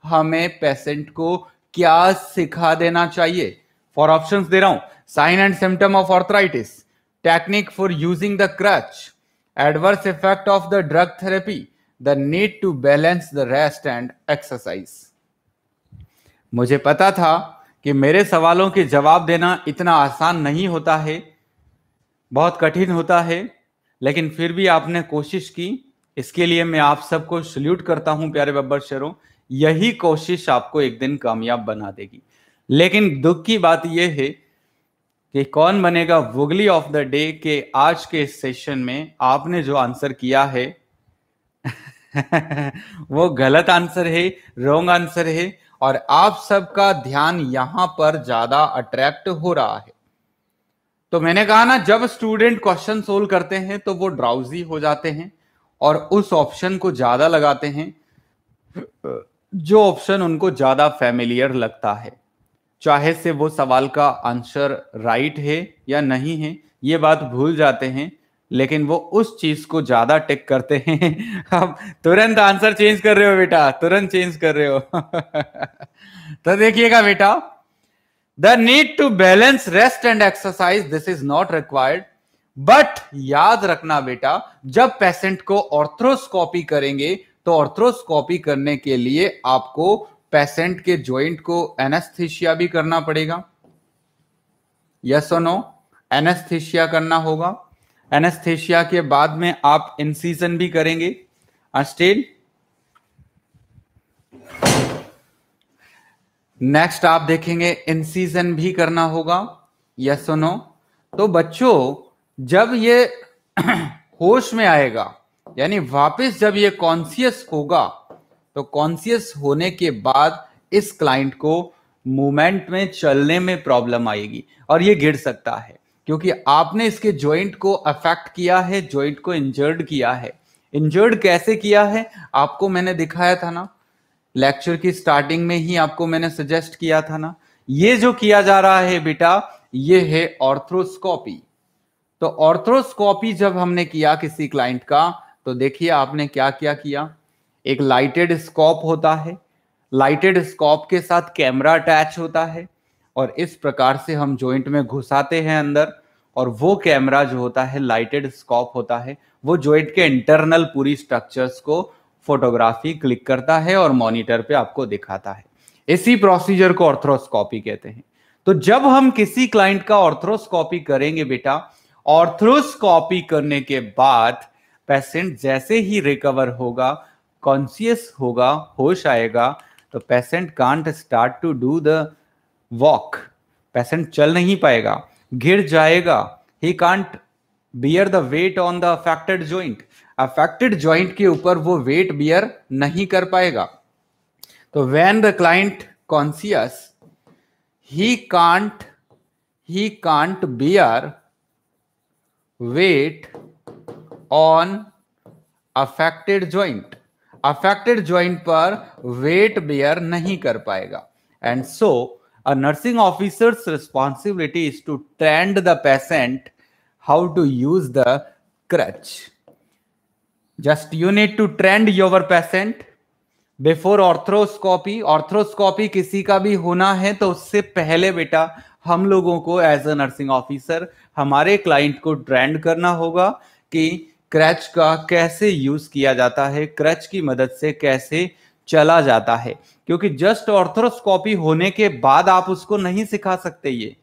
हमें patient को क्या सिखा देना चाहिए for option दे रहा हूं sign and symptom of arthritis technique for using the crutch adverse effect of the drug therapy the need to balance the rest and exercise मुझे पता था कि मेरे सवालों के जवाब देना इतना आसान नहीं होता है बहुत कठिन होता है लेकिन फिर भी आपने कोशिश की इसके लिए मैं आप सबको सल्यूट करता हूं प्यारे बब्बर शेरों यही कोशिश आपको एक दिन कामयाब बना देगी लेकिन दुख की बात यह है कि कौन बनेगा वुगली ऑफ द डे के आज के सेशन में आपने जो आंसर किया है वो गलत आंसर है रॉन्ग आंसर है और आप सबका ध्यान यहां पर ज्यादा अट्रैक्ट हो रहा है तो मैंने कहा ना जब स्टूडेंट क्वेश्चन सोल्व करते हैं तो वो ड्राउजी हो जाते हैं और उस ऑप्शन को ज्यादा लगाते हैं जो ऑप्शन उनको ज्यादा फैमिलियर लगता है चाहे से वो सवाल का आंसर राइट है या नहीं है ये बात भूल जाते हैं लेकिन वो उस चीज को ज्यादा टिक करते हैं आप तुरंत आंसर चेंज कर रहे हो बेटा तुरंत चेंज कर रहे हो तो देखिएगा बेटा the need to balance rest and exercise this is not required but याद रखना बेटा जब पेशेंट को ऑर्थ्रोस्कॉपी करेंगे तो ऑर्थ्रोस्कॉपी करने के लिए आपको पेशेंट के जॉइंट को एनेस्थीसिया भी करना पड़ेगा यस और नो एनेस्थीसिया करना होगा एनेस्थीसिया के बाद में आप इंसीजन भी करेंगे स्टिल नेक्स्ट आप देखेंगे इंसीजन भी करना होगा यस और नो तो बच्चों जब ये होश में आएगा यानी वापस जब ये कॉन्सियस होगा तो कॉन्सियस होने के बाद इस क्लाइंट को मूवमेंट में चलने में प्रॉब्लम आएगी और ये गिर सकता है क्योंकि आपने इसके जॉइंट को अफेक्ट किया है जॉइंट को इंजर्ड किया है इंजर्ड कैसे किया है आपको मैंने दिखाया था ना लेक्चर की स्टार्टिंग में ही आपको मैंने सजेस्ट किया था ना ये जो किया जा रहा है बेटा ये है ऑर्थ्रोस्कोपी तो ऑर्थ्रोस्कोपी जब हमने किया किसी क्लाइंट का तो देखिए आपने क्या क्या किया एक लाइटेड स्कोप होता है लाइटेड स्कोप के साथ कैमरा अटैच होता है और इस प्रकार से हम जॉइंट में घुसाते हैं अंदर और वो कैमरा जो होता है लाइटेड स्कोप होता है वो जॉइंट के इंटरनल पूरी स्ट्रक्चर्स को फोटोग्राफी क्लिक करता है और मॉनिटर पे आपको दिखाता है इसी प्रोसीजर को ऑर्थ्रोस्कॉपी कहते हैं तो जब हम किसी क्लाइंट का ऑर्थ्रोस्कॉपी करेंगे बेटा ऑर्थ्रोस्कॉपी करने के बाद पेशेंट जैसे ही रिकवर होगा कॉन्सियस होगा होश आएगा तो patient can't start to do the walk patient चल नहीं पाएगा गिर जाएगा he can't bear the weight on the affected joint affected joint के ऊपर वो वेट बियर नहीं कर पाएगा तो when the client conscious he can't he can't bear weight on affected joint affected joint पर वेट बेयर नहीं कर पाएगा and so a nursing officers responsibility is to train the patient how to use the crutch just you need to train your patient before arthroscopy arthroscopy किसी का भी होना है तो उससे पहले बेटा हम लोगों को एज अ नर्सिंग ऑफिसर हमारे क्लाइंट को ट्रेंड करना होगा कि क्रैच का कैसे यूज किया जाता है क्रैच की मदद से कैसे चला जाता है क्योंकि जस्ट ऑर्थोस्कोपी होने के बाद आप उसको नहीं सिखा सकते ये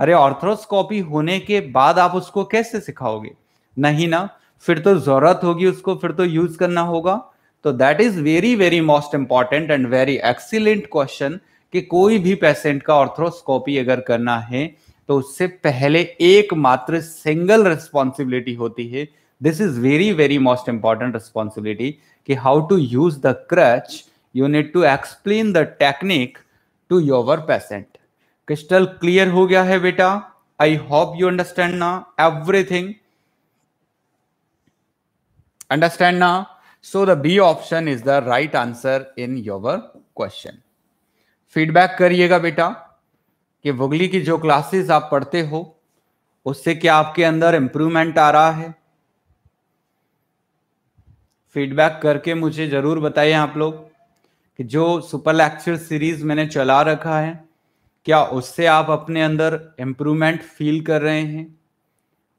अरे ऑर्थोस्कोपी होने के बाद आप उसको कैसे सिखाओगे नहीं ना फिर तो जरूरत होगी उसको फिर तो यूज करना होगा तो that is very very most important and very excellent question कि कोई भी पेशेंट का ऑर्थोस्कोपी अगर करना है तो उससे पहले एकमात्र सिंगल रिस्पॉन्सिबिलिटी होती है this is very very most important responsibility कि how to use the crutch you need to explain the technique to your patient crystal clear हो गया है बेटा आई होप यू अंडरस्टैंड ना एवरीथिंग अंडरस्टैंड ना so the B option is the right answer in your question feedback करिएगा बेटा कि वुगली की जो क्लासेस आप पढ़ते हो उससे क्या आपके अंदर इंप्रूवमेंट आ रहा है फीडबैक करके मुझे ज़रूर बताइए आप लोग कि जो सुपर लेक्चर सीरीज मैंने चला रखा है क्या उससे आप अपने अंदर इम्प्रूवमेंट फील कर रहे हैं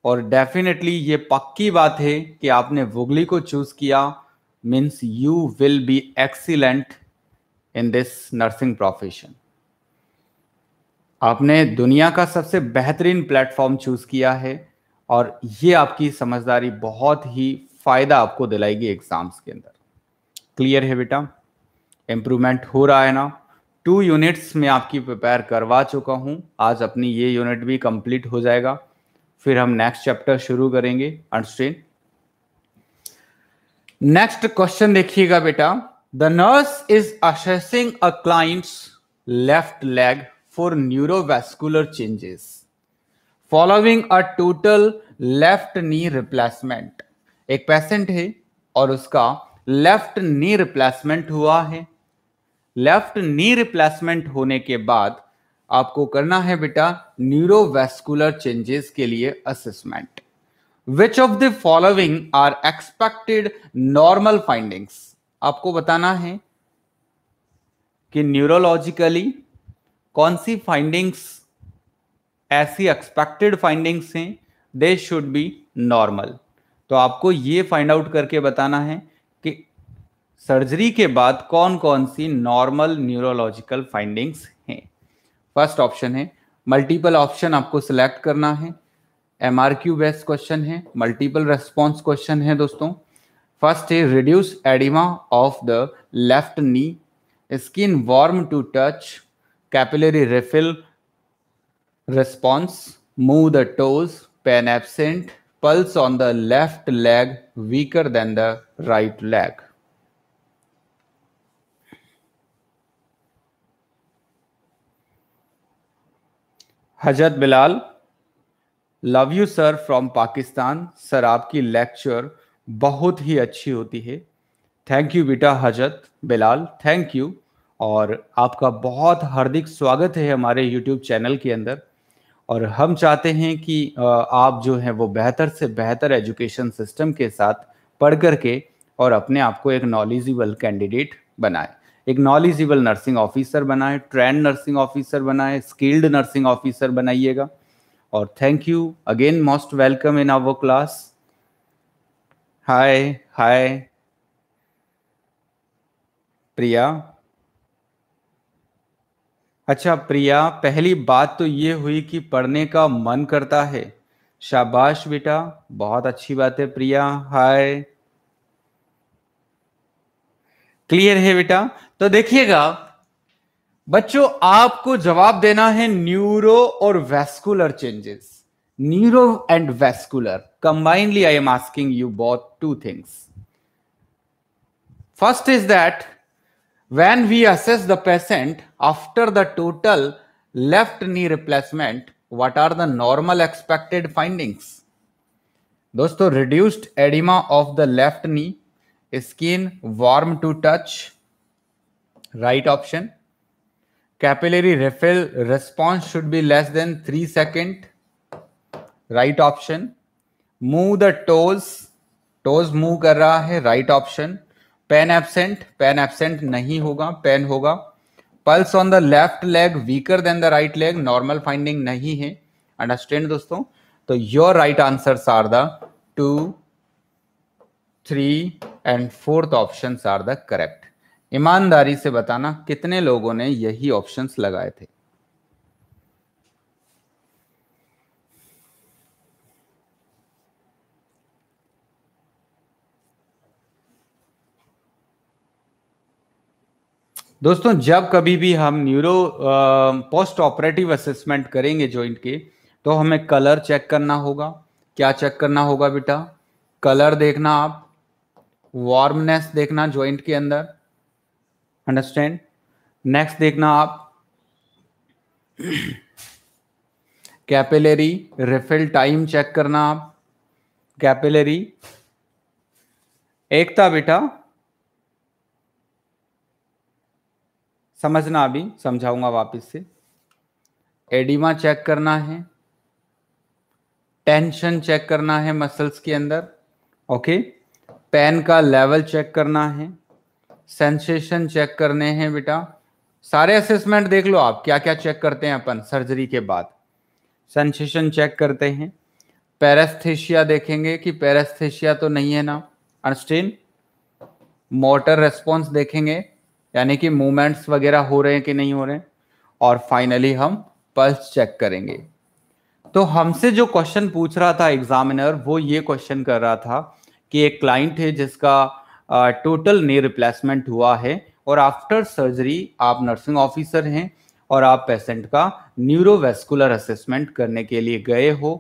और डेफिनेटली ये पक्की बात है कि आपने वुगली को चूज़ किया means you will be excellent in this nursing profession आपने दुनिया का सबसे बेहतरीन प्लेटफॉर्म चूज़ किया है और ये आपकी समझदारी बहुत ही फायदा आपको दिलाएगी एग्जाम्स के अंदर क्लियर है बेटा इम्प्रूवमेंट हो रहा है ना टू यूनिट्स में आपकी प्रिपेयर करवा चुका हूँ आज अपनी ये यूनिट भी कंप्लीट हो जाएगा फिर हम नेक्स्ट चैप्टर शुरू करेंगे अनस्ट्रेन नेक्स्ट क्वेश्चन देखिएगा बेटा the nurse is assessing a client's left leg for neurovascular changes following a total left knee replacement एक पेशेंट है और उसका लेफ्ट नी रिप्लेसमेंट हुआ है लेफ्ट नी रिप्लेसमेंट होने के बाद आपको करना है बेटा न्यूरोवेस्कुलर चेंजेस के लिए assessment which of the following are expected normal findings आपको बताना है कि न्यूरोलॉजिकली कौन सी फाइंडिंग्स ऐसी एक्सपेक्टेड फाइंडिंग्स हैं दे शुड बी नॉर्मल तो आपको ये फाइंड आउट करके बताना है कि सर्जरी के बाद कौन कौन सी नॉर्मल न्यूरोलॉजिकल फाइंडिंग्स हैं फर्स्ट ऑप्शन है मल्टीपल ऑप्शन आपको सिलेक्ट करना है M R Q best question है मल्टीपल रेस्पॉन्स क्वेश्चन है दोस्तों फर्स्ट है reduce oedema of the left knee skin warm to touch capillary refill response move the toes pain absent pulse on the left leg weaker than the right leg. Hajat Bilal, love you sir from Pakistan sir आपकी lecture बहुत ही अच्छी होती है thank you बेटा हजरत Bilal thank you और आपका बहुत हार्दिक स्वागत है हमारे यूट्यूब चैनल के अंदर और हम चाहते हैं कि आप जो है वो बेहतर से बेहतर एजुकेशन सिस्टम के साथ पढ़ कर के और अपने आप को एक नॉलेजिबल कैंडिडेट बनाए एक नॉलेजिबल नर्सिंग ऑफिसर बनाए ट्रेंड नर्सिंग ऑफिसर बनाए स्किल्ड नर्सिंग ऑफिसर बनाइएगा और thank you again most welcome in our class hi hi Priya अच्छा प्रिया पहली बात तो ये हुई कि पढ़ने का मन करता है शाबाश बेटा बहुत अच्छी बात है प्रिया हाय क्लियर है बेटा तो देखिएगा बच्चों आपको जवाब देना है न्यूरो और vascular changes neuro and vascular combinedly I am asking you both two things first is that When we assess the patient after the total left knee replacement, what are the normal expected findings? दोस्तों reduced edema of the left knee, skin warm to touch, right option. Capillary refill response should be less than 3 second, right option. Move the toes, toes move कर रहा right option. Pain absent pain absent नहीं होगा pain होगा pulse on the left leg weaker than the right leg normal finding नहीं है understand दोस्तों तो your right answer are the two three and fourth option are the correct ईमानदारी से बताना कितने लोगों ने यही ऑप्शंस लगाए थे दोस्तों जब कभी भी हम न्यूरो पोस्ट ऑपरेटिव असेसमेंट करेंगे जॉइंट के तो हमें कलर चेक करना होगा क्या चेक करना होगा बेटा कलर देखना आप वार्मनेस देखना जॉइंट के अंदर अंडरस्टैंड नेक्स्ट देखना आप कैपेलरी रिफिल टाइम चेक करना आप कैपेलरी एकता बेटा समझना अभी समझाऊंगा वापस से एडिमा चेक करना है टेंशन चेक करना है मसल्स के अंदर ओके पेन का लेवल चेक करना है सेंसेशन चेक करने हैं बेटा सारे असेसमेंट देख लो आप क्या क्या चेक करते हैं अपन सर्जरी के बाद सेंसेशन चेक करते हैं पैरेस्थेशिया देखेंगे कि पैरेस्थेशिया तो नहीं है ना अनस्टेन मोटर रेस्पॉन्स देखेंगे यानी कि मूवमेंट्स वगैरह हो रहे हैं कि नहीं हो रहे और फाइनली हम पल्स चेक करेंगे तो हमसे जो क्वेश्चन पूछ रहा था एग्जामिनर वो ये क्वेश्चन कर रहा था कि एक क्लाइंट है जिसका टोटल नी रिप्लेसमेंट हुआ है और आफ्टर सर्जरी आप नर्सिंग ऑफिसर हैं और आप पेशेंट का न्यूरोवेस्कुलर असेसमेंट करने के लिए गए हो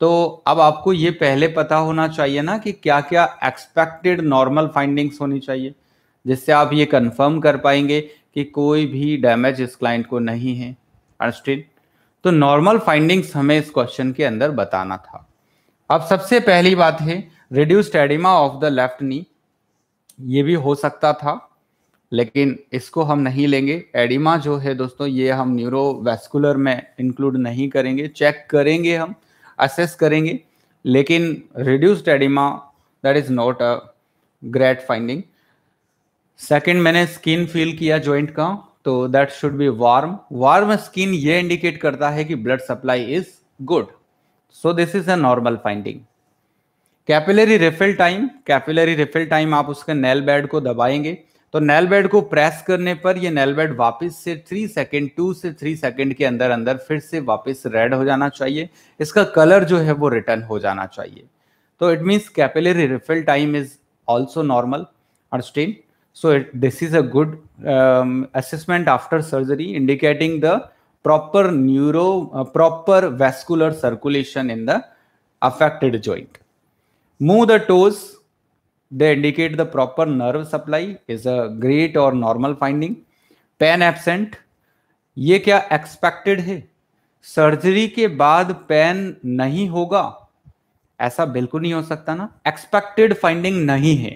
तो अब आपको ये पहले पता होना चाहिए ना कि क्या क्या एक्सपेक्टेड नॉर्मल फाइंडिंग्स होनी चाहिए जिससे आप ये कंफर्म कर पाएंगे कि कोई भी डैमेज इस क्लाइंट को नहीं है अंडरस्टैंड तो नॉर्मल फाइंडिंग्स हमें इस क्वेश्चन के अंदर बताना था अब सबसे पहली बात है reduce oedema of the left knee ये भी हो सकता था लेकिन इसको हम नहीं लेंगे एडिमा जो है दोस्तों ये हम न्यूरोवेस्कुलर में इंक्लूड नहीं करेंगे चेक करेंगे हम असेस करेंगे लेकिन reduced oedema that is not a great finding second मैंने स्किन फील किया जॉइंट का तो that should be warm warm skin ये इंडिकेट करता है कि blood supply is good so this is a normal finding capillary refill time capillary refill time आप उसके नेल बेड को दबाएंगे तो नेल बेड को प्रेस करने पर ये नेल बेड वापस से थ्री सेकेंड टू से थ्री सेकेंड के अंदर अंदर फिर से वापस रेड हो जाना चाहिए इसका कलर जो है वो रिटर्न हो जाना चाहिए तो it means capillary refill time is also normal अर्स्टीन So it, this is a good um, assessment after surgery indicating the proper neuro, uh, proper vascular circulation in the affected joint. Move the toes. They indicate the proper nerve supply is a great or normal finding. Pain absent. ye kya expected hai surgery ke baad pain nahi hoga ऐसा बिल्कुल नहीं हो सकता ना expected finding नहीं है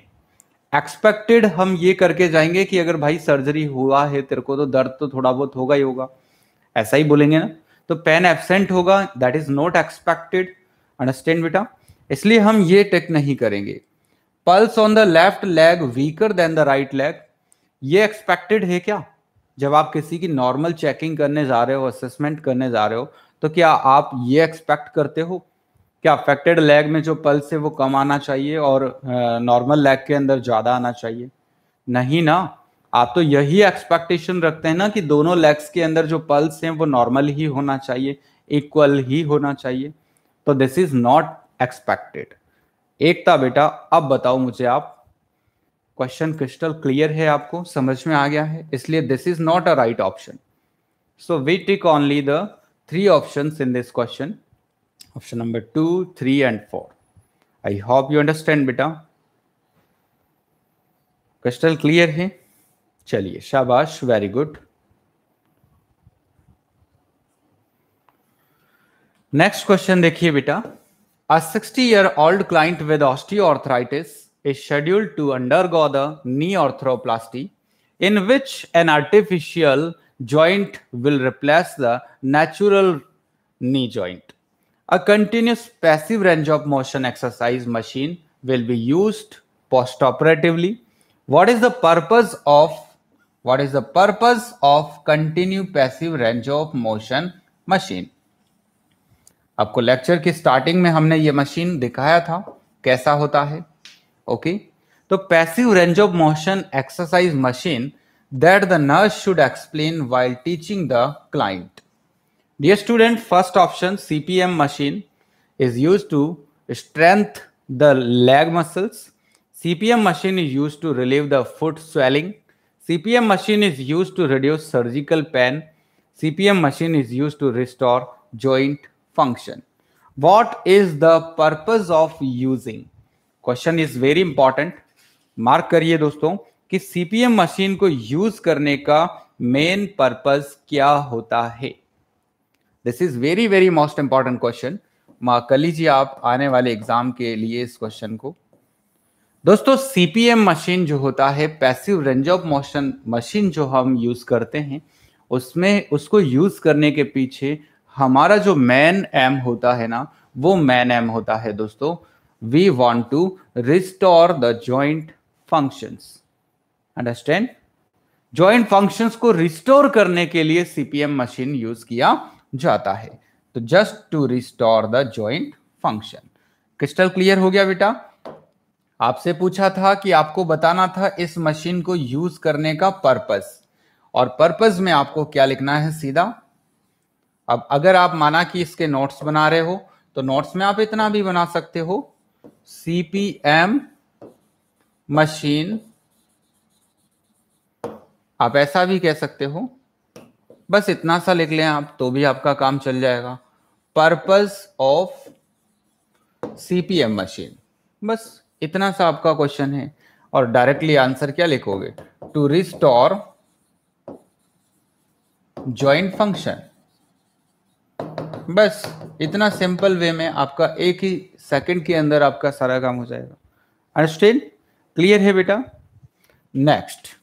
expected हम ये करके जाएंगे कि अगर भाई सर्जरी हुआ है तेरे को तो दर्द तो थोड़ा बहुत होगा ही होगा ऐसा ही बोलेंगे ना तो पेन एबसेंट होगा that is not expected understand बेटा इसलिए हम ये टेक नहीं करेंगे pulse on the left leg weaker than the right leg ये एक्सपेक्टेड है क्या जब आप किसी की नॉर्मल चेकिंग करने जा रहे हो असेसमेंट करने जा रहे हो तो क्या आप ये एक्सपेक्ट करते हो कि अफेक्टेड लेग में जो पल्स है वो कम आना चाहिए और नॉर्मल लेग के अंदर ज़्यादा आना चाहिए नहीं ना आप तो यही एक्सपेक्टेशन रखते हैं ना कि दोनों लेग्स के अंदर जो पल्स हैं वो नॉर्मल ही होना चाहिए इक्वल ही होना चाहिए तो this is not expected Ekta बेटा अब बताओ मुझे आप क्वेश्चन क्रिस्टल क्लियर है आपको समझ में आ गया है इसलिए this is not a right option so we tick only the three option in this question option number 2 3 and 4 i hope you understand beta crystal clear है चलिए शाबाश वेरी गुड नेक्स्ट क्वेश्चन देखिए बेटा A 60 year old client with osteoarthritis is scheduled to undergo the knee arthroplasty, in which an artificial joint will replace the natural knee joint. A continuous passive range of motion exercise machine will be used postoperatively. What is the purpose of what is the purpose of continuous passive range of motion machine? आपको lecture की starting में हमने ये machine दिखाया था कैसा होता है ओके तो passive range of motion exercise machine that the nurse should explain while teaching the client Dear student, first option CPM machine is used to strengthen the leg muscles. CPM machine is used to relieve the foot swelling. CPM machine is used to reduce surgical pain. CPM machine is used to restore joint function. What is the purpose of using? Question is very important. Mark करिए दोस्तों कि CPM machine को use करने का main purpose क्या होता है this is very very most important question कली लीजिए आप आने वाले एग्जाम के लिए इस क्वेश्चन को दोस्तों सीपीएम मशीन जो होता है passive range of motion machine जो हम यूज करते हैं उसमें उसको यूज करने के पीछे हमारा जो मैन एम होता है ना वो मैन एम होता है दोस्तों we want to restore the joint functions understand joint functions को रिस्टोर करने के लिए सीपीएम मशीन यूज किया जाता है तो just to restore the joint function crystal clear हो गया बेटा आपसे पूछा था कि आपको बताना था इस मशीन को यूज करने का पर्पस और पर्पस में आपको क्या लिखना है सीधा अब अगर आप माना कि इसके नोट्स बना रहे हो तो नोट्स में आप इतना भी बना सकते हो सी पी एम मशीन आप ऐसा भी कह सकते हो बस इतना सा लिख लें आप तो भी आपका काम चल जाएगा पर्पस ऑफ सीपीएम मशीन बस इतना सा आपका क्वेश्चन है और डायरेक्टली आंसर क्या लिखोगे टू रिस्टोर ज्वाइंट फंक्शन बस इतना सिंपल वे में आपका एक ही सेकंड के अंदर आपका सारा काम हो जाएगा अंडरस्टैंड क्लियर है बेटा नेक्स्ट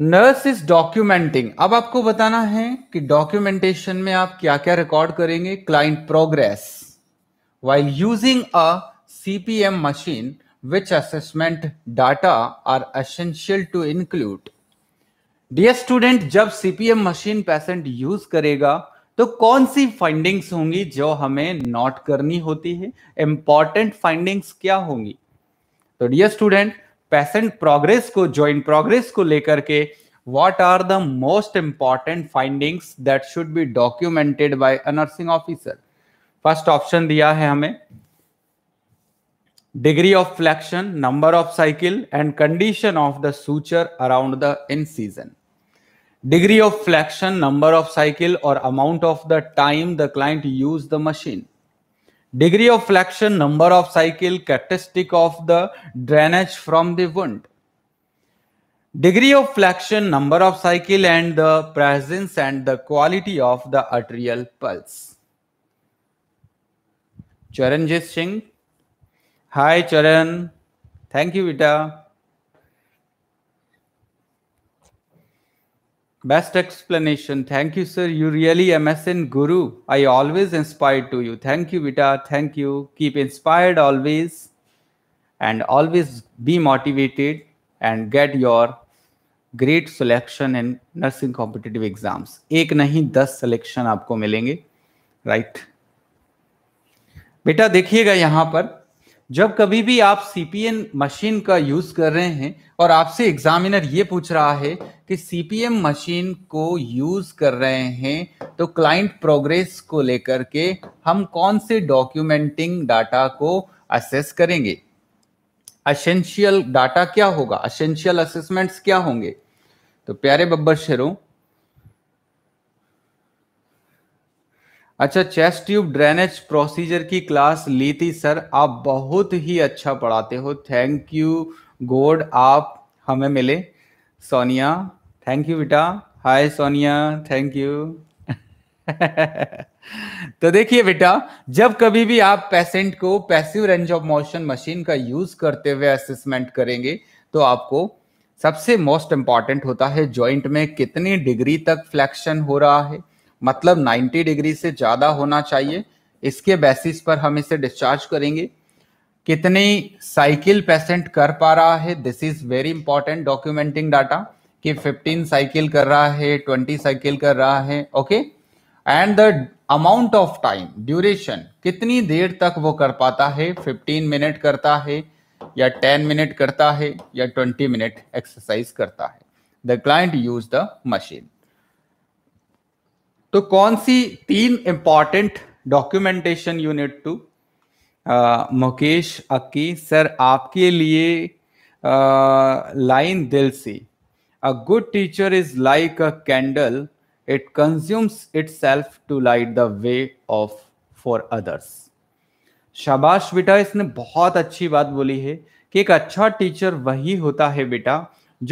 नर्स इज डॉक्यूमेंटिंग अब आपको बताना है कि डॉक्यूमेंटेशन में आप क्या क्या रिकॉर्ड करेंगे client progress while using a CPM machine which assessment data are essential to include? Dear student जब सीपीएम मशीन पेशेंट यूज करेगा तो कौन सी फाइंडिंग्स होंगी जो हमें नोट करनी होती है इंपॉर्टेंट फाइंडिंग्स क्या होंगी तो डियर स्टूडेंट पेसेंट प्रोग्रेस को ज्वाइंट प्रोग्रेस को लेकर के what are the most important finding that should be documented by a nursing officer first option दिया है हमें degree of flexion number of cycle and condition of the suture around the incision degree of flexion number of cycle और amount of the time the client use the machine Degree of flexion, number of cycle, characteristic of the drainage from the wound. Degree of flexion, number of cycle and the presence and the quality of the arterial pulse. Charanjit Singh. Hi Charan. Thank you, Vita. Best explanation. Thank you, sir. You really MSN guru. I always inspired to you. Thank you, Vita. Thank you. Keep inspired always and always be motivated and get your great selection in nursing competitive exams एक नहीं दस selection आपको मिलेंगे right right? बेटा देखिएगा यहाँ पर जब कभी भी आप सीपीएम मशीन का यूज कर रहे हैं और आपसे एग्जामिनर ये पूछ रहा है कि सीपीएम मशीन को यूज कर रहे हैं तो क्लाइंट प्रोग्रेस को लेकर के हम कौन से डॉक्यूमेंटिंग डाटा को असेस करेंगे असेंशियल डाटा क्या होगा असेंशियल असेसमेंट्स क्या होंगे तो प्यारे बब्बर शेरों अच्छा चेस्ट ट्यूब ड्रेनेज प्रोसीजर की क्लास ली थी सर आप बहुत ही अच्छा पढ़ाते हो थैंक यू गॉड आप हमें मिले सोनिया थैंक यू बेटा हाय सोनिया थैंक यू तो देखिए बेटा जब कभी भी आप पेशेंट को passive range of motion machine का यूज करते हुए असेसमेंट करेंगे तो आपको सबसे मोस्ट इंपॉर्टेंट होता है जॉइंट में कितनी डिग्री तक फ्लैक्शन हो रहा है मतलब 90 डिग्री से ज़्यादा होना चाहिए इसके बेसिस पर हम इसे डिस्चार्ज करेंगे कितनी साइकिल पेशेंट कर पा रहा है this is very important documenting data कि 15 साइकिल कर रहा है 20 साइकिल कर रहा है okay and the amount of time duration कितनी देर तक वो कर पाता है 15 मिनट करता है या 10 मिनट करता है या 20 मिनट एक्सरसाइज करता है the client use the machine तो कौन सी तीन इंपॉर्टेंट डॉक्यूमेंटेशन यूनिट टू मुकेश अक्की सर आपके लिए लाइन दिल से a good teacher is like a candle it consumes itself to light the way of for others शाबाश बेटा इसने बहुत अच्छी बात बोली है कि एक अच्छा टीचर वही होता है बेटा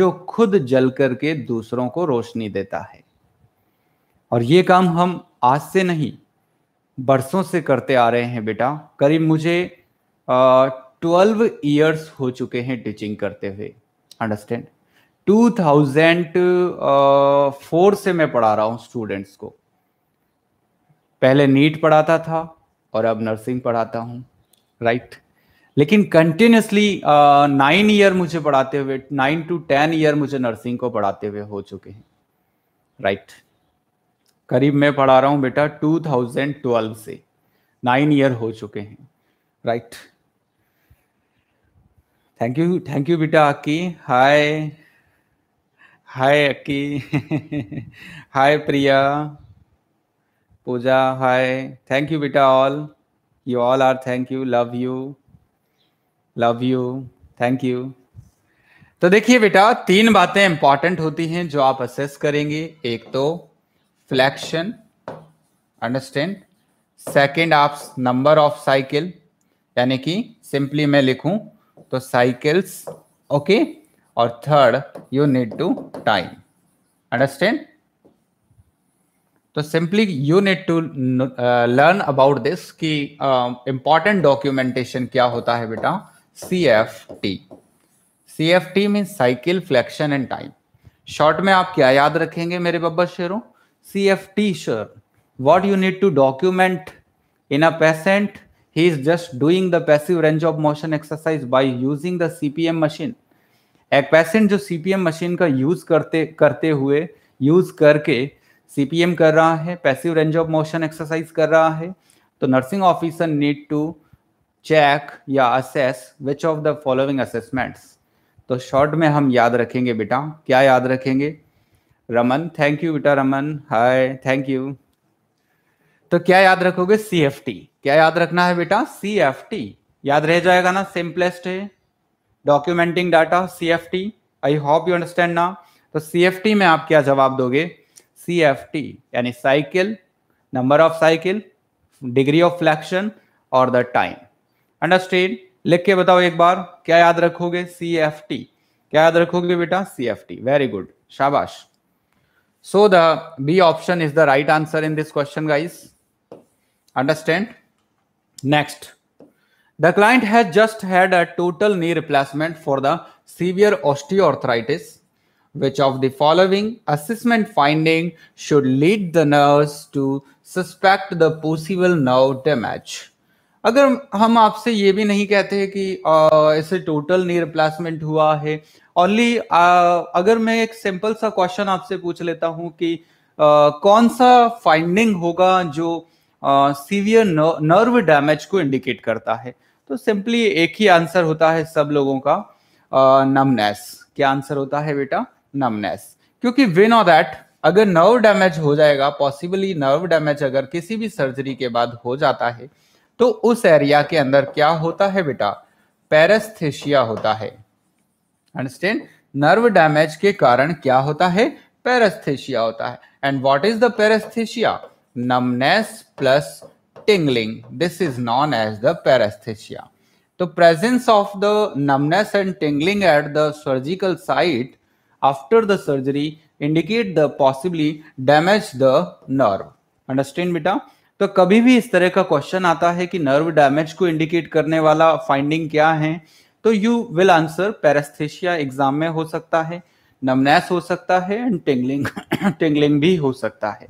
जो खुद जल करके दूसरों को रोशनी देता है और ये काम हम आज से नहीं बरसों से करते आ रहे हैं बेटा करीब मुझे ट्वेल्व ईयर्स हो चुके हैं टीचिंग करते हुए अंडरस्टैंड 2004 से मैं पढ़ा रहा हूँ स्टूडेंट्स को पहले नीट पढ़ाता था और अब नर्सिंग पढ़ाता हूँ राइट right? लेकिन कंटिन्यूसली नाइन ईयर मुझे पढ़ाते हुए नाइन टू टेन ईयर मुझे नर्सिंग को पढ़ाते हुए हो चुके हैं राइट right? करीब मैं पढ़ा रहा हूँ बेटा 2012 से नाइन ईयर हो चुके हैं right thank you thank you बेटा Akki hi hi Akki hi Priya Pooja hi thank you बेटा all you all are thank you love you love you thank you तो देखिए बेटा तीन बातें इंपॉर्टेंट होती हैं जो आप असेस करेंगे एक तो फ्लैक्शन अंडरस्टैंड सेकेंड आप नंबर ऑफ साइकिल यानी कि सिंपली मैं लिखूं तो साइकिल्स okay और third you need to time understand तो simply you need to learn about this कि uh, डॉक्यूमेंटेशन क्या होता है बेटा C F T C F T mean cycle flexion and time short में आप क्या याद रखेंगे मेरे बब्बर शेरों CFT, sure. What you need to document in a patient, he is just doing the passive range of motion exercise by using the CPM machine. एक patient जो CPM machine का यूज करते करते हुए यूज करके सीपीएम कर रहा है passive range of motion exercise कर रहा है तो nursing officer need to check या assess which of the following assessments तो शॉर्ट में हम याद रखेंगे बेटा क्या याद रखेंगे रमन थैंक यू बेटा रमन हाय थैंक यू तो क्या याद रखोगे सी एफ टी क्या याद रखना है बेटा सी एफ टी याद रह जाएगा ना सिंपलेस्ट है documenting data C F T I hope you understand ना तो सी एफ टी में आप क्या जवाब दोगे सी एफ टी यानी cycle number of cycle degree of flexion और द टाइम अंडरस्टैंड लिख के बताओ एक बार क्या याद रखोगे सी एफ टी क्या याद रखोगे बेटा C F T very good शाबाश So the B option is the right answer in this question, guys. Understand? Next. The client has just had a total knee replacement for the severe osteoarthritis. Which of the following assessment finding should lead the nurse to suspect the possible nerve damage? अगर हम आपसे ये भी नहीं कहते कि ऐसे total knee replacement हुआ है ओनली uh, अगर मैं एक सिंपल सा क्वेश्चन आपसे पूछ लेता हूं कि uh, कौन सा फाइंडिंग होगा जो सीवियर नर्व डैमेज को इंडिकेट करता है तो सिंपली एक ही आंसर होता है सब लोगों का नमनेस uh, क्या आंसर होता है बेटा नमनेस क्योंकि विन नो दैट अगर नर्व डैमेज हो जाएगा पॉसिबली नर्व डैमेज अगर किसी भी सर्जरी के बाद हो जाता है तो उस एरिया के अंदर क्या होता है बेटा पैरस्थेशिया होता है अंडरस्टैंड नर्व डैमेज के कारण क्या होता है पैरेस्थेशिया होता है and what is the paresthesia numbness plus tingling this is known as the paresthesia तो presence of the numbness and tingling at the surgical site after the surgery indicate the possibly damage the nerve understand बेटा तो कभी भी इस तरह का question आता है कि नर्व डैमेज को इंडिकेट करने वाला फाइंडिंग क्या है तो you will answer paresthesia exam में हो सकता है नमनेस हो सकता है एंड टिंगलिंग टिंगलिंग भी हो सकता है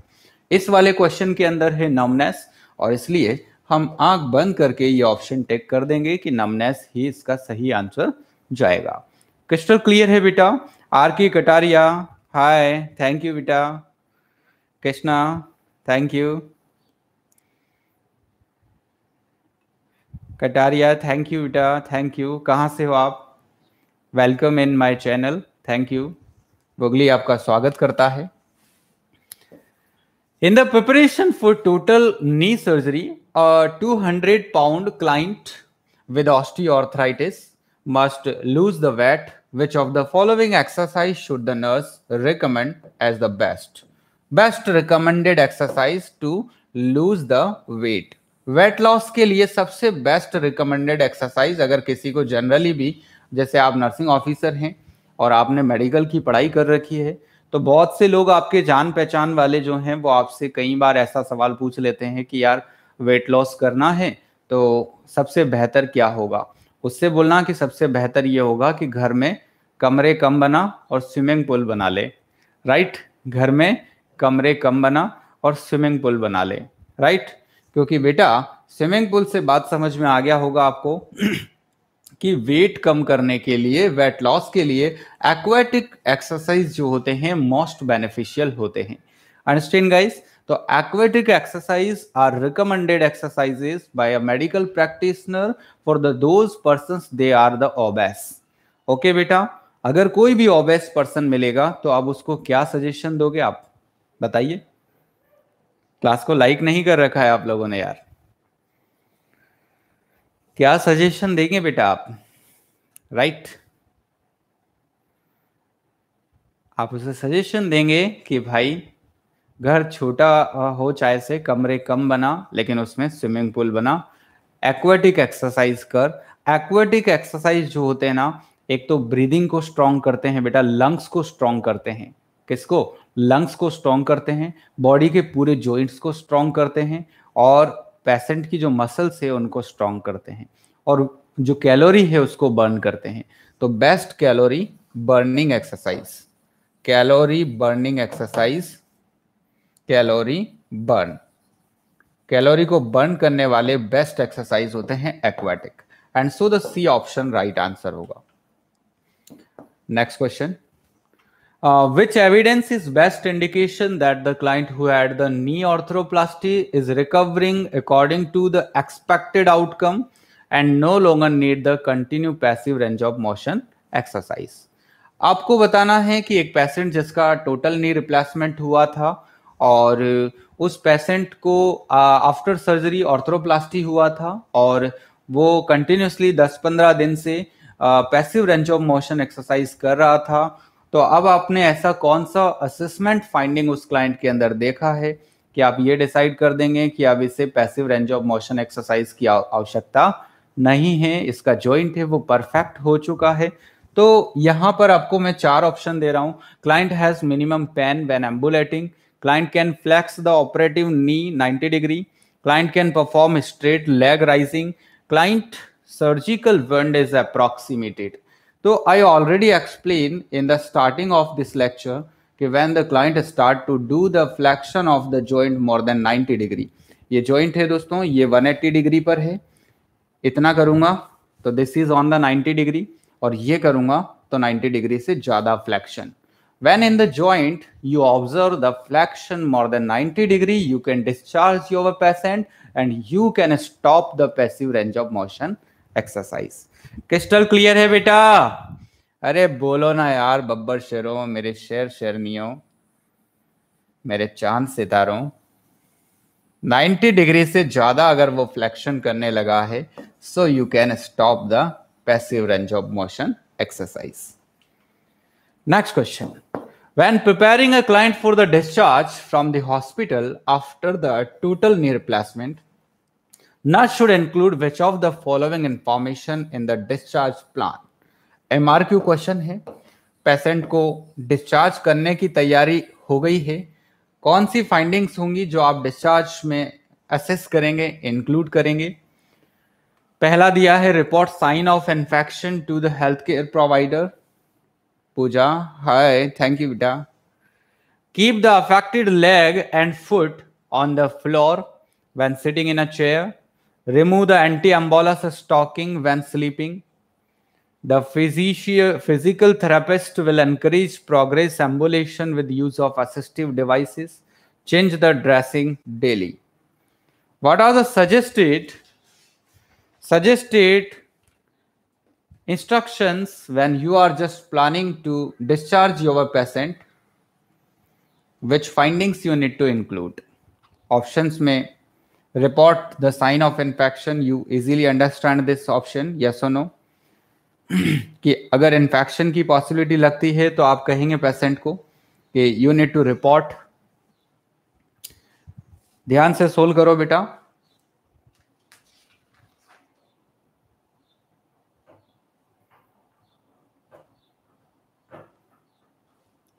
इस वाले क्वेश्चन के अंदर है नमनेस और इसलिए हम आंख बंद करके ये ऑप्शन टेक कर देंगे कि नमनेस ही इसका सही आंसर जाएगा क्रिस्टल क्लियर है बेटा आर के कटारिया हाय थैंक यू बेटा Krishna thank you Kataria thank you बेटा थैंक यू कहाँ से हो आप welcome in my channel thank you बुगली आपका स्वागत करता है in the preparation for total knee surgery two hundred pound client with osteoarthritis must lose the weight which of the following exercise should the nurse recommend as the best best recommended exercise to lose the weight weight loss के लिए सबसे best recommended exercise अगर किसी को generally भी जैसे आप nursing officer हैं और आपने मेडिकल की पढ़ाई कर रखी है तो बहुत से लोग आपके जान पहचान वाले जो हैं वो आपसे कई बार ऐसा सवाल पूछ लेते हैं कि यार वेट लॉस करना है तो सबसे बेहतर क्या होगा उससे बोलना कि सबसे बेहतर ये होगा कि घर में कमरे कम बना और स्विमिंग पूल बना ले राइट घर में कमरे कम बना और स्विमिंग पूल बना ले राइट क्योंकि बेटा स्विमिंग पूल से बात समझ में आ गया होगा आपको कि वेट कम करने के लिए वेट लॉस के लिए एक्वेटिक एक्सरसाइज जो होते हैं मोस्ट बेनिफिशियल होते हैं अंडरस्टैंड गाइस तो aquatic exercise are recommended exercises by a medical practitioner for the those person they are the obese okay बेटा अगर कोई भी ओबेस पर्सन मिलेगा तो आप उसको क्या सजेशन दोगे आप बताइए क्लास को लाइक नहीं कर रखा है आप लोगों ने यार क्या सजेशन देंगे बेटा आप राइट right? आप उसे सजेशन देंगे कि भाई घर छोटा हो चाहे से कमरे कम बना लेकिन उसमें स्विमिंग पूल बना एक्वेटिक एक्सरसाइज कर एक्वेटिक एक्सरसाइज जो होते हैं ना एक तो ब्रीदिंग को स्ट्रॉन्ग करते हैं बेटा लंग्स को स्ट्रॉन्ग करते हैं किसको लंग्स को स्ट्रॉन्ग करते हैं बॉडी के पूरे जॉइंट्स को स्ट्रॉन्ग करते हैं और पेशेंट की जो मसल्स है उनको स्ट्रॉन्ग करते हैं और जो कैलोरी है उसको बर्न करते हैं तो best calorie burning exercise calorie burning exercise calorie burn calorie को बर्न करने वाले बेस्ट एक्सरसाइज होते हैं aquatic and so the C option right answer होगा next question Uh, which evidence is best indication that the client who had the knee arthroplasty is recovering according to the expected outcome and no longer need the continue passive range of motion exercise आपको बताना है कि एक patient जिसका total knee replacement हुआ था और उस पेशेंट को आफ्टर सर्जरी ऑर्थ्रोप्लास्टी हुआ था और वो कंटिन्यूसली 10-15 दिन से passive range of motion exercise कर रहा था तो अब आपने ऐसा कौन सा असेसमेंट फाइंडिंग उस क्लाइंट के अंदर देखा है कि आप ये डिसाइड कर देंगे कि अब इसे passive range of motion exercise की आवश्यकता नहीं है इसका जॉइंट है वो परफेक्ट हो चुका है तो यहां पर आपको मैं चार ऑप्शन दे रहा हूं client has minimum pain when ambulating client can flex the operative knee 90 degree client can perform straight leg raising client surgical wound is approximated तो I already explain in the starting of this lecture कि when the client start to do the flexion of the joint more than 90 degree ये joint है दोस्तों ये 180 degree पर है इतना करूंगा तो this is on the 90 degree और ये करूंगा तो 90 डिग्री से ज्यादा flexion when in the joint you observe the flexion more than 90 degree you can discharge your patient and you can stop the passive range of motion exercise crystal clear है बेटा अरे बोलो ना यार बब्बर शेरों मेरे शेर शेरनियों मेरे चांद सितारों 90 डिग्री से ज्यादा अगर वो फ्लेक्शन करने लगा है so you can stop the passive range of motion exercise next question when preparing a client for the discharge from the hospital after the total knee replacement, Nut should include which of the following information in the discharge plan. MRQ question है patient को discharge करने की तैयारी हो गई है कौन सी फाइंडिंग्स होंगी जो आप डिस्चार्ज में असेस करेंगे इंक्लूड करेंगे पहला दिया है report sign of infection to the health care provider Pooja hi thank you बेटा keep the affected leg and foot on the floor when sitting in a chair Remove the anti-embolus stocking when sleeping. The physical therapist will encourage progress ambulation with use of assistive devices. Change the dressing daily. What are the suggested suggested instructions when you are just planning to discharge your patient? Which findings you need to include? Options may report the sign of infection you easily understand this option yes or no कि अगर infection की possibility लगती है तो आप कहेंगे patient को कि यू नीड टू रिपोर्ट ध्यान से सोल्व करो बेटा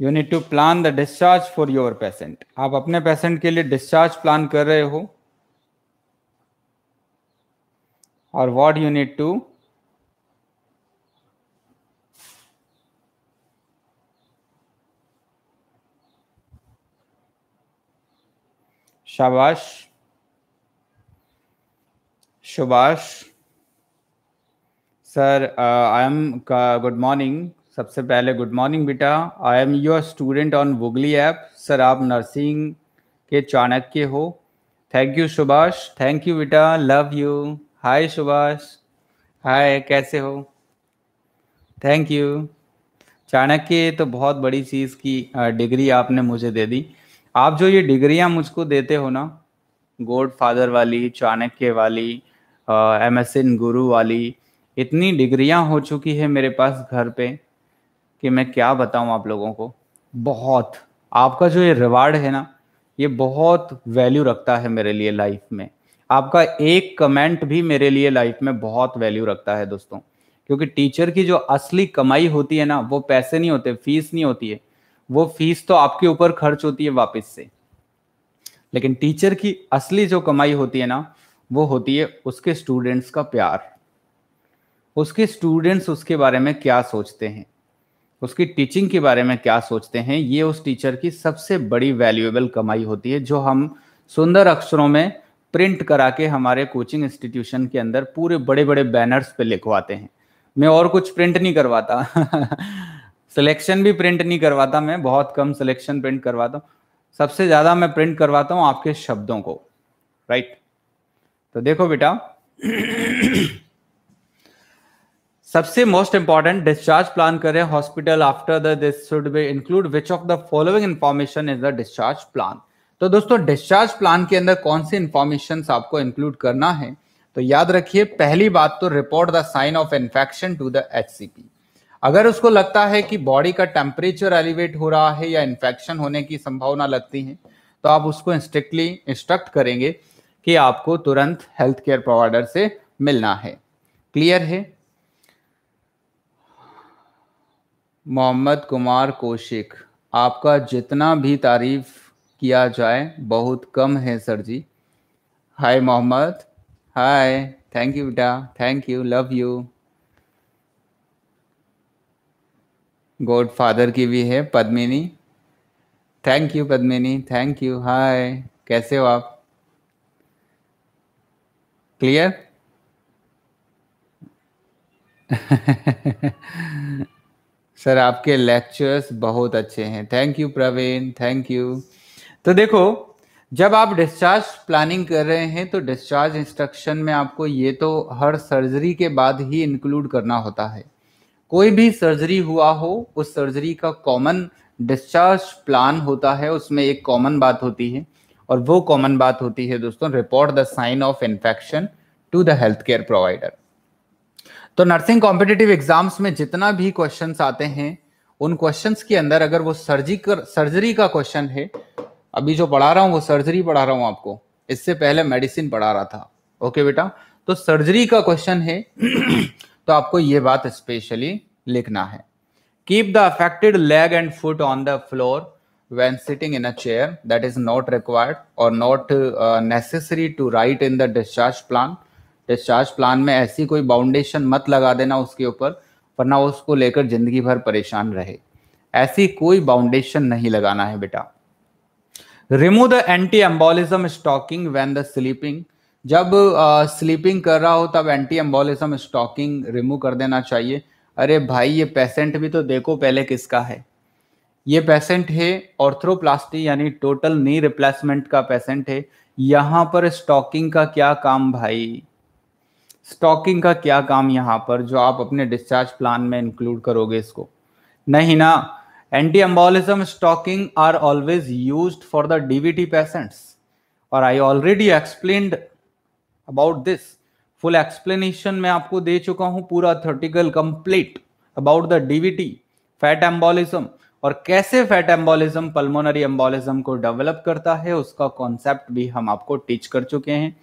you need to plan the discharge for your patient आप अपने पेशेंट के लिए डिस्चार्ज प्लान कर रहे हो or what you need to शाबाश शुबाश sir I am good morning सबसे पहले गुड मॉर्निंग बेटा I am your student on वुगली ऐप सर आप नर्सिंग के चाणक्य हो thank you Subhash thank you बेटा love you hi Subhash hi कैसे हो थैंक यू चाणक्य तो बहुत बड़ी चीज़ की डिग्री आपने मुझे दे दी आप जो ये डिग्रियाँ मुझको देते हो ना गोड फादर वाली चाणक्य वाली एम एस एन गुरु वाली इतनी डिग्रियाँ हो चुकी है मेरे पास घर पे कि मैं क्या बताऊँ आप लोगों को बहुत आपका जो ये रिवार्ड है ना ये बहुत वैल्यू रखता है मेरे लिए लाइफ में आपका एक कमेंट भी मेरे लिए लाइफ में बहुत वैल्यू रखता है दोस्तों क्योंकि टीचर की जो असली कमाई होती है ना वो पैसे नहीं होते फीस नहीं होती है वो फीस तो आपके ऊपर खर्च होती है वापस से लेकिन टीचर की असली जो कमाई होती है ना वो होती है उसके स्टूडेंट्स का प्यार उसके स्टूडेंट्स उसके बारे में क्या सोचते हैं उसकी टीचिंग के बारे में क्या सोचते हैं ये उस टीचर की सबसे बड़ी वैल्यूएबल कमाई होती है जो हम सुंदर अक्षरों में प्रिंट करा के हमारे कोचिंग इंस्टीट्यूशन के अंदर पूरे बड़े बड़े बैनर्स पे लिखवाते हैं मैं और कुछ प्रिंट नहीं करवाता सिलेक्शन भी प्रिंट नहीं करवाता मैं बहुत कम सिलेक्शन प्रिंट करवाता हूँ सबसे ज़्यादा मैं प्रिंट करवाता हूँ आपके शब्दों को राइट तो देखो बेटा सबसे मोस्ट इंपॉर्टेंट डिस्चार्ज प्लान करें hospital after the this should be include which of the following information is the discharge plan तो दोस्तों डिस्चार्ज प्लान के अंदर कौन सी इंफॉर्मेशन आपको इंक्लूड करना है तो याद रखिए पहली बात तो report the sign of infection to the H अगर उसको लगता है कि बॉडी का टेम्परेचर एलिवेट हो रहा है या इन्फेक्शन होने की संभावना लगती है तो आप उसको स्ट्रिक्टली इंस्ट्रक्ट करेंगे कि आपको तुरंत हेल्थ केयर प्रोवाइडर से मिलना है क्लियर है मोहम्मद कुमार कौशिक आपका जितना भी तारीफ किया जाए बहुत कम है sir ji hi Mohammad hi thank you बेटा thank you love you godfather की भी है Padmini thank you Padmini thank you hi कैसे हो आप क्लियर सर आपके लेक्चर्स बहुत अच्छे हैं thank you Praveen thank you तो देखो जब आप डिस्चार्ज प्लानिंग कर रहे हैं तो डिस्चार्ज इंस्ट्रक्शन में आपको ये तो हर सर्जरी के बाद ही इंक्लूड करना होता है कोई भी सर्जरी हुआ हो उस सर्जरी का कॉमन डिस्चार्ज प्लान होता है उसमें एक कॉमन बात होती है और वो कॉमन बात होती है दोस्तों report the sign of infection to the health care provider तो नर्सिंग कॉम्पिटेटिव एग्जाम्स में जितना भी क्वेश्चंस आते हैं उन क्वेश्चंस के अंदर अगर वो सर्जिकल सर्जरी का क्वेश्चन है अभी जो पढ़ा रहा हूँ वो सर्जरी पढ़ा रहा हूँ आपको इससे पहले मेडिसिन पढ़ा रहा था ओके बेटा तो सर्जरी का क्वेश्चन है तो आपको ये बात स्पेशली लिखना है keep the affected leg and foot on the floor when sitting in a chair that is not required और not necessary to write in the discharge plan discharge plan में ऐसी कोई बाउंडेशन मत लगा देना उसके ऊपर वरना उसको लेकर जिंदगी भर परेशान रहे ऐसी कोई बाउंडेशन नहीं लगाना है बेटा remove the anti embolism stocking when the sleeping जब स्लीपिंग uh, कर रहा हो तब एंटी एम्बोलिज्म स्टॉकिंग रिमूव कर देना चाहिए अरे भाई ये पेशेंट भी तो देखो पहले किसका है ये पेशेंट है ऑर्थ्रोप्लास्टी यानी टोटल नी रिप्लेसमेंट का पेशेंट है यहाँ पर स्टॉकिंग का क्या काम भाई स्टॉकिंग का क्या काम यहाँ पर जो आप अपने डिस्चार्ज प्लान में इंक्लूड करोगे इसको नहीं ना anti embolism stocking are always use for the DVT patients और I already explain about this full explanation मैं आपको दे चुका हूं पूरा theoretical complete about the DVT fat embolism और कैसे फैट एम्बोलिज्म पल्मोनरी एम्बोलिज्म को डेवलप करता है उसका कॉन्सेप्ट भी हम आपको टीच कर चुके हैं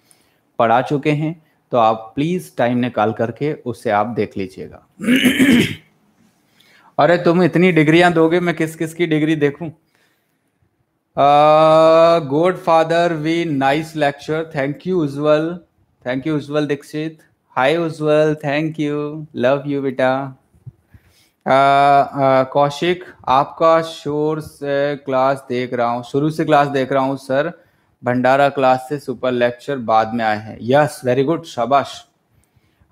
पढ़ा चुके हैं तो आप प्लीज टाइम निकाल करके उसे आप देख लीजिएगा अरे तुम इतनी डिग्रियां दोगे मैं किस किस की डिग्री देखूं godfather very nice lecture thank you Ujjwal thank you Ujjwal Dikshit hi Ujjwal thank you love you बेटा कौशिक आपका शोर से क्लास देख रहा हूँ शुरू से क्लास देख रहा हूँ सर भंडारा क्लास से सुपर लेक्चर बाद में आए हैं यस वेरी गुड शाबाश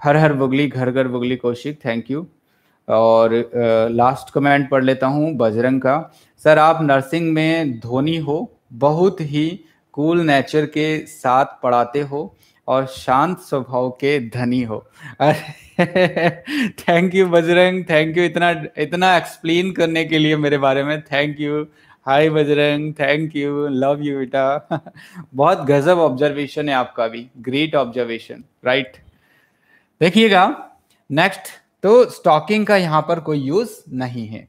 हर हर बुगली घर घर बुगली कौशिक थैंक यू और लास्ट कमेंट पढ़ लेता हूँ बजरंग का सर आप नर्सिंग में धोनी हो बहुत ही कूल नेचर के साथ पढ़ाते हो और शांत स्वभाव के धनी हो thank you Bajrang thank you इतना इतना एक्सप्लेन करने के लिए मेरे बारे में thank you hi Bajrang thank you love you बेटा बहुत गजब ऑब्जर्वेशन है आपका भी ग्रेट ऑब्जर्वेशन राइट देखिएगा नेक्स्ट तो स्टॉकिंग का यहां पर कोई यूज नहीं है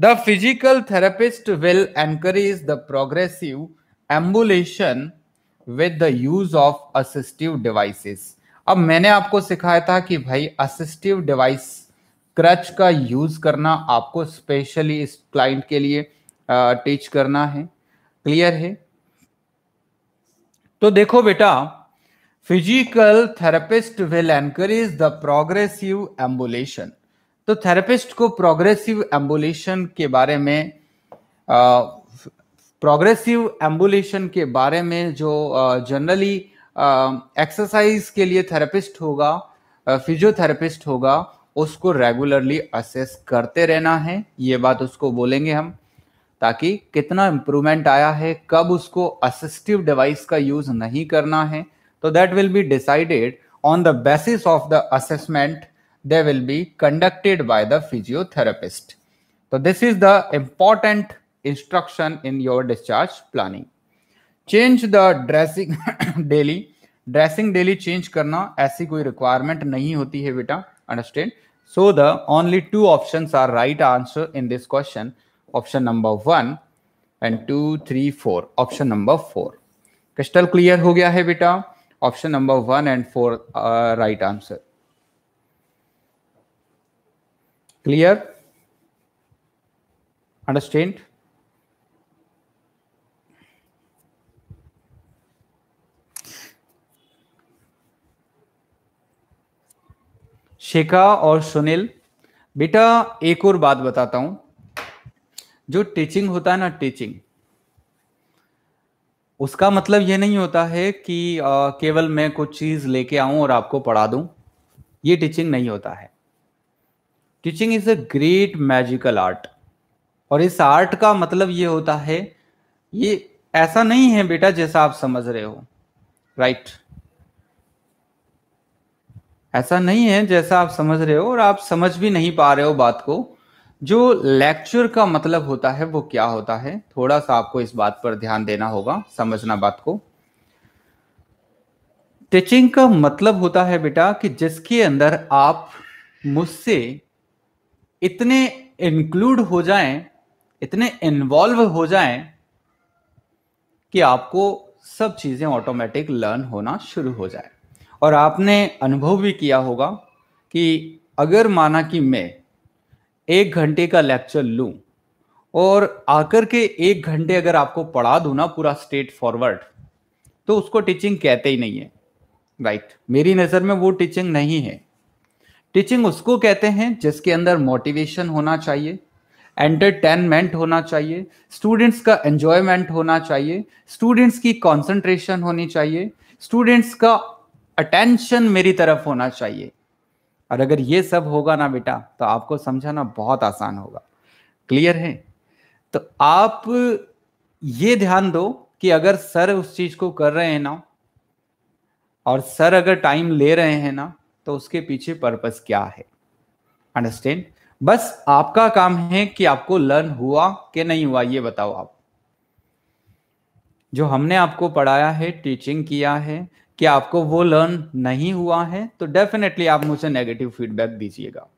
the physical therapist will encourage the progressive ambulation with the use of assistive devices अब मैंने आपको सिखाया था कि भाई असिस्टिव डिवाइस क्रच का यूज करना आपको स्पेशली इस क्लाइंट के लिए टीच करना है क्लियर है तो देखो बेटा physical therapist will encourage the progressive ambulation तो थेरेपिस्ट को प्रोग्रेसिव एम्बुलेशन के बारे में प्रोग्रेसिव एम्बुलेशन के बारे में जो जनरली एक्सरसाइज के लिए थेरेपिस्ट होगा फिजियोथेरेपिस्ट होगा उसको रेगुलरली असेस करते रहना है ये बात उसको बोलेंगे हम ताकि कितना इम्प्रूवमेंट आया है कब उसको असिस्टिव डिवाइस का यूज़ नहीं करना है So that will be decided on the basis of the assessment they will be conducted by the physiotherapist. So this is the important instruction in your discharge planning. Change the dressing daily. Dressing daily change karna aisi koi requirement nahi hoti hai beta. Understand? So the only two options are right answer in this question. Option number one and two, three, four. Option number four. Crystal clear ho gaya hai beta? Option number one and four are right answer. Clear? Understand? शेखा और सुनील बेटा एक और बात बताता हूं जो teaching होता है ना टीचिंग उसका मतलब ये नहीं होता है कि आ, केवल मैं कुछ चीज लेके आऊं और आपको पढ़ा दूं ये टीचिंग नहीं होता है teaching is a great magical art और इस आर्ट का मतलब ये होता है ये ऐसा नहीं है बेटा जैसा आप समझ रहे हो राइट right. ऐसा नहीं है जैसा आप समझ रहे हो और आप समझ भी नहीं पा रहे हो बात को जो लेक्चर का मतलब होता है वो क्या होता है थोड़ा सा आपको इस बात पर ध्यान देना होगा समझना बात को टीचिंग का मतलब होता है बेटा कि जिसके अंदर आप मुझसे इतने इंक्लूड हो जाएं, इतने इन्वॉल्व हो जाएं कि आपको सब चीज़ें ऑटोमेटिक लर्न होना शुरू हो जाए और आपने अनुभव भी किया होगा कि अगर माना कि मैं एक घंटे का लेक्चर लूं और आकर के एक घंटे अगर आपको पढ़ा दू ना पूरा स्ट्रेट फॉरवर्ड तो उसको टीचिंग कहते ही नहीं है राइट right. मेरी नज़र में वो टीचिंग नहीं है टीचिंग उसको कहते हैं जिसके अंदर मोटिवेशन होना चाहिए एंटरटेनमेंट होना चाहिए स्टूडेंट्स का एंजॉयमेंट होना चाहिए स्टूडेंट्स की कंसंट्रेशन होनी चाहिए स्टूडेंट्स का अटेंशन मेरी तरफ होना चाहिए और अगर ये सब होगा ना बेटा तो आपको समझाना बहुत आसान होगा क्लियर है तो आप ये ध्यान दो कि अगर सर उस चीज को कर रहे हैं ना और सर अगर टाइम ले रहे हैं ना तो उसके पीछे पर्पस क्या है अंडरस्टैंड बस आपका काम है कि आपको लर्न हुआ कि नहीं हुआ ये बताओ आप जो हमने आपको पढ़ाया है टीचिंग किया है कि आपको वो लर्न नहीं हुआ है तो डेफिनेटली आप मुझे नेगेटिव फीडबैक दीजिएगा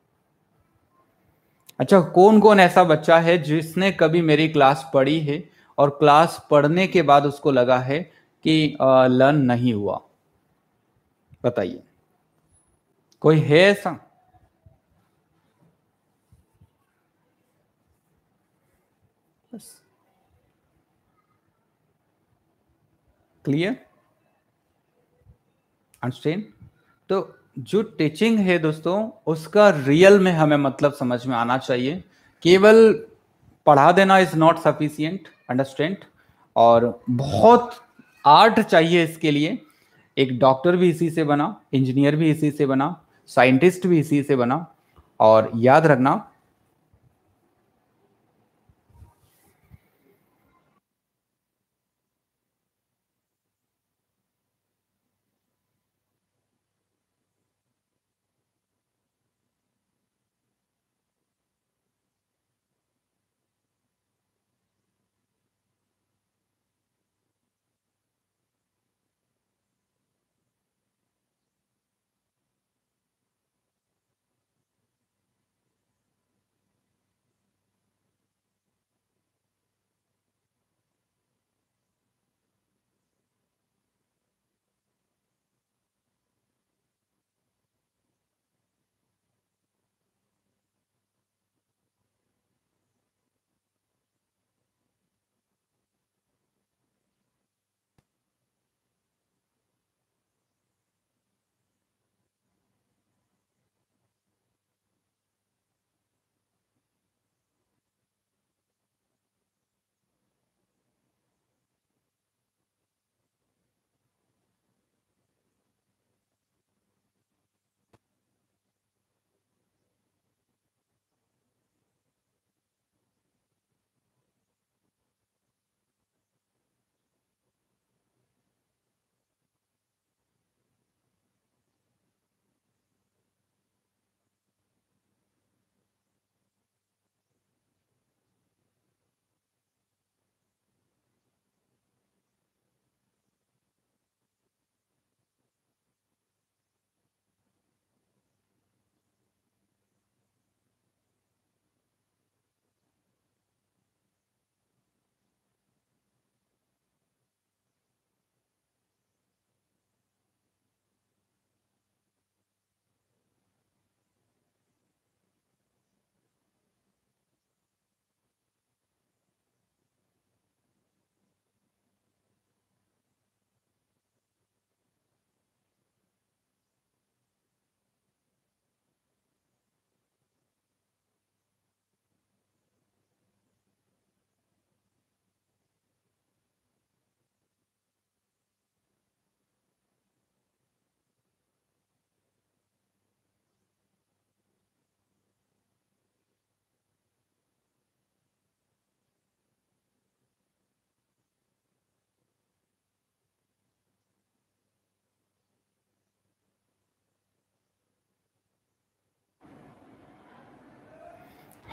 अच्छा कौन कौन ऐसा बच्चा है जिसने कभी मेरी क्लास पढ़ी है और क्लास पढ़ने के बाद उसको लगा है कि लर्न नहीं हुआ बताइए कोई है ऐसा क्लियर अंडरस्टैंड तो जो टीचिंग है दोस्तों उसका रियल में हमें मतलब समझ में आना चाहिए केवल पढ़ा देना इज नॉट सफिशियंट अंडरस्टैंड और बहुत आर्ट चाहिए इसके लिए एक डॉक्टर भी इसी से बना इंजीनियर भी इसी से बना साइंटिस्ट भी इसी से बना और याद रखना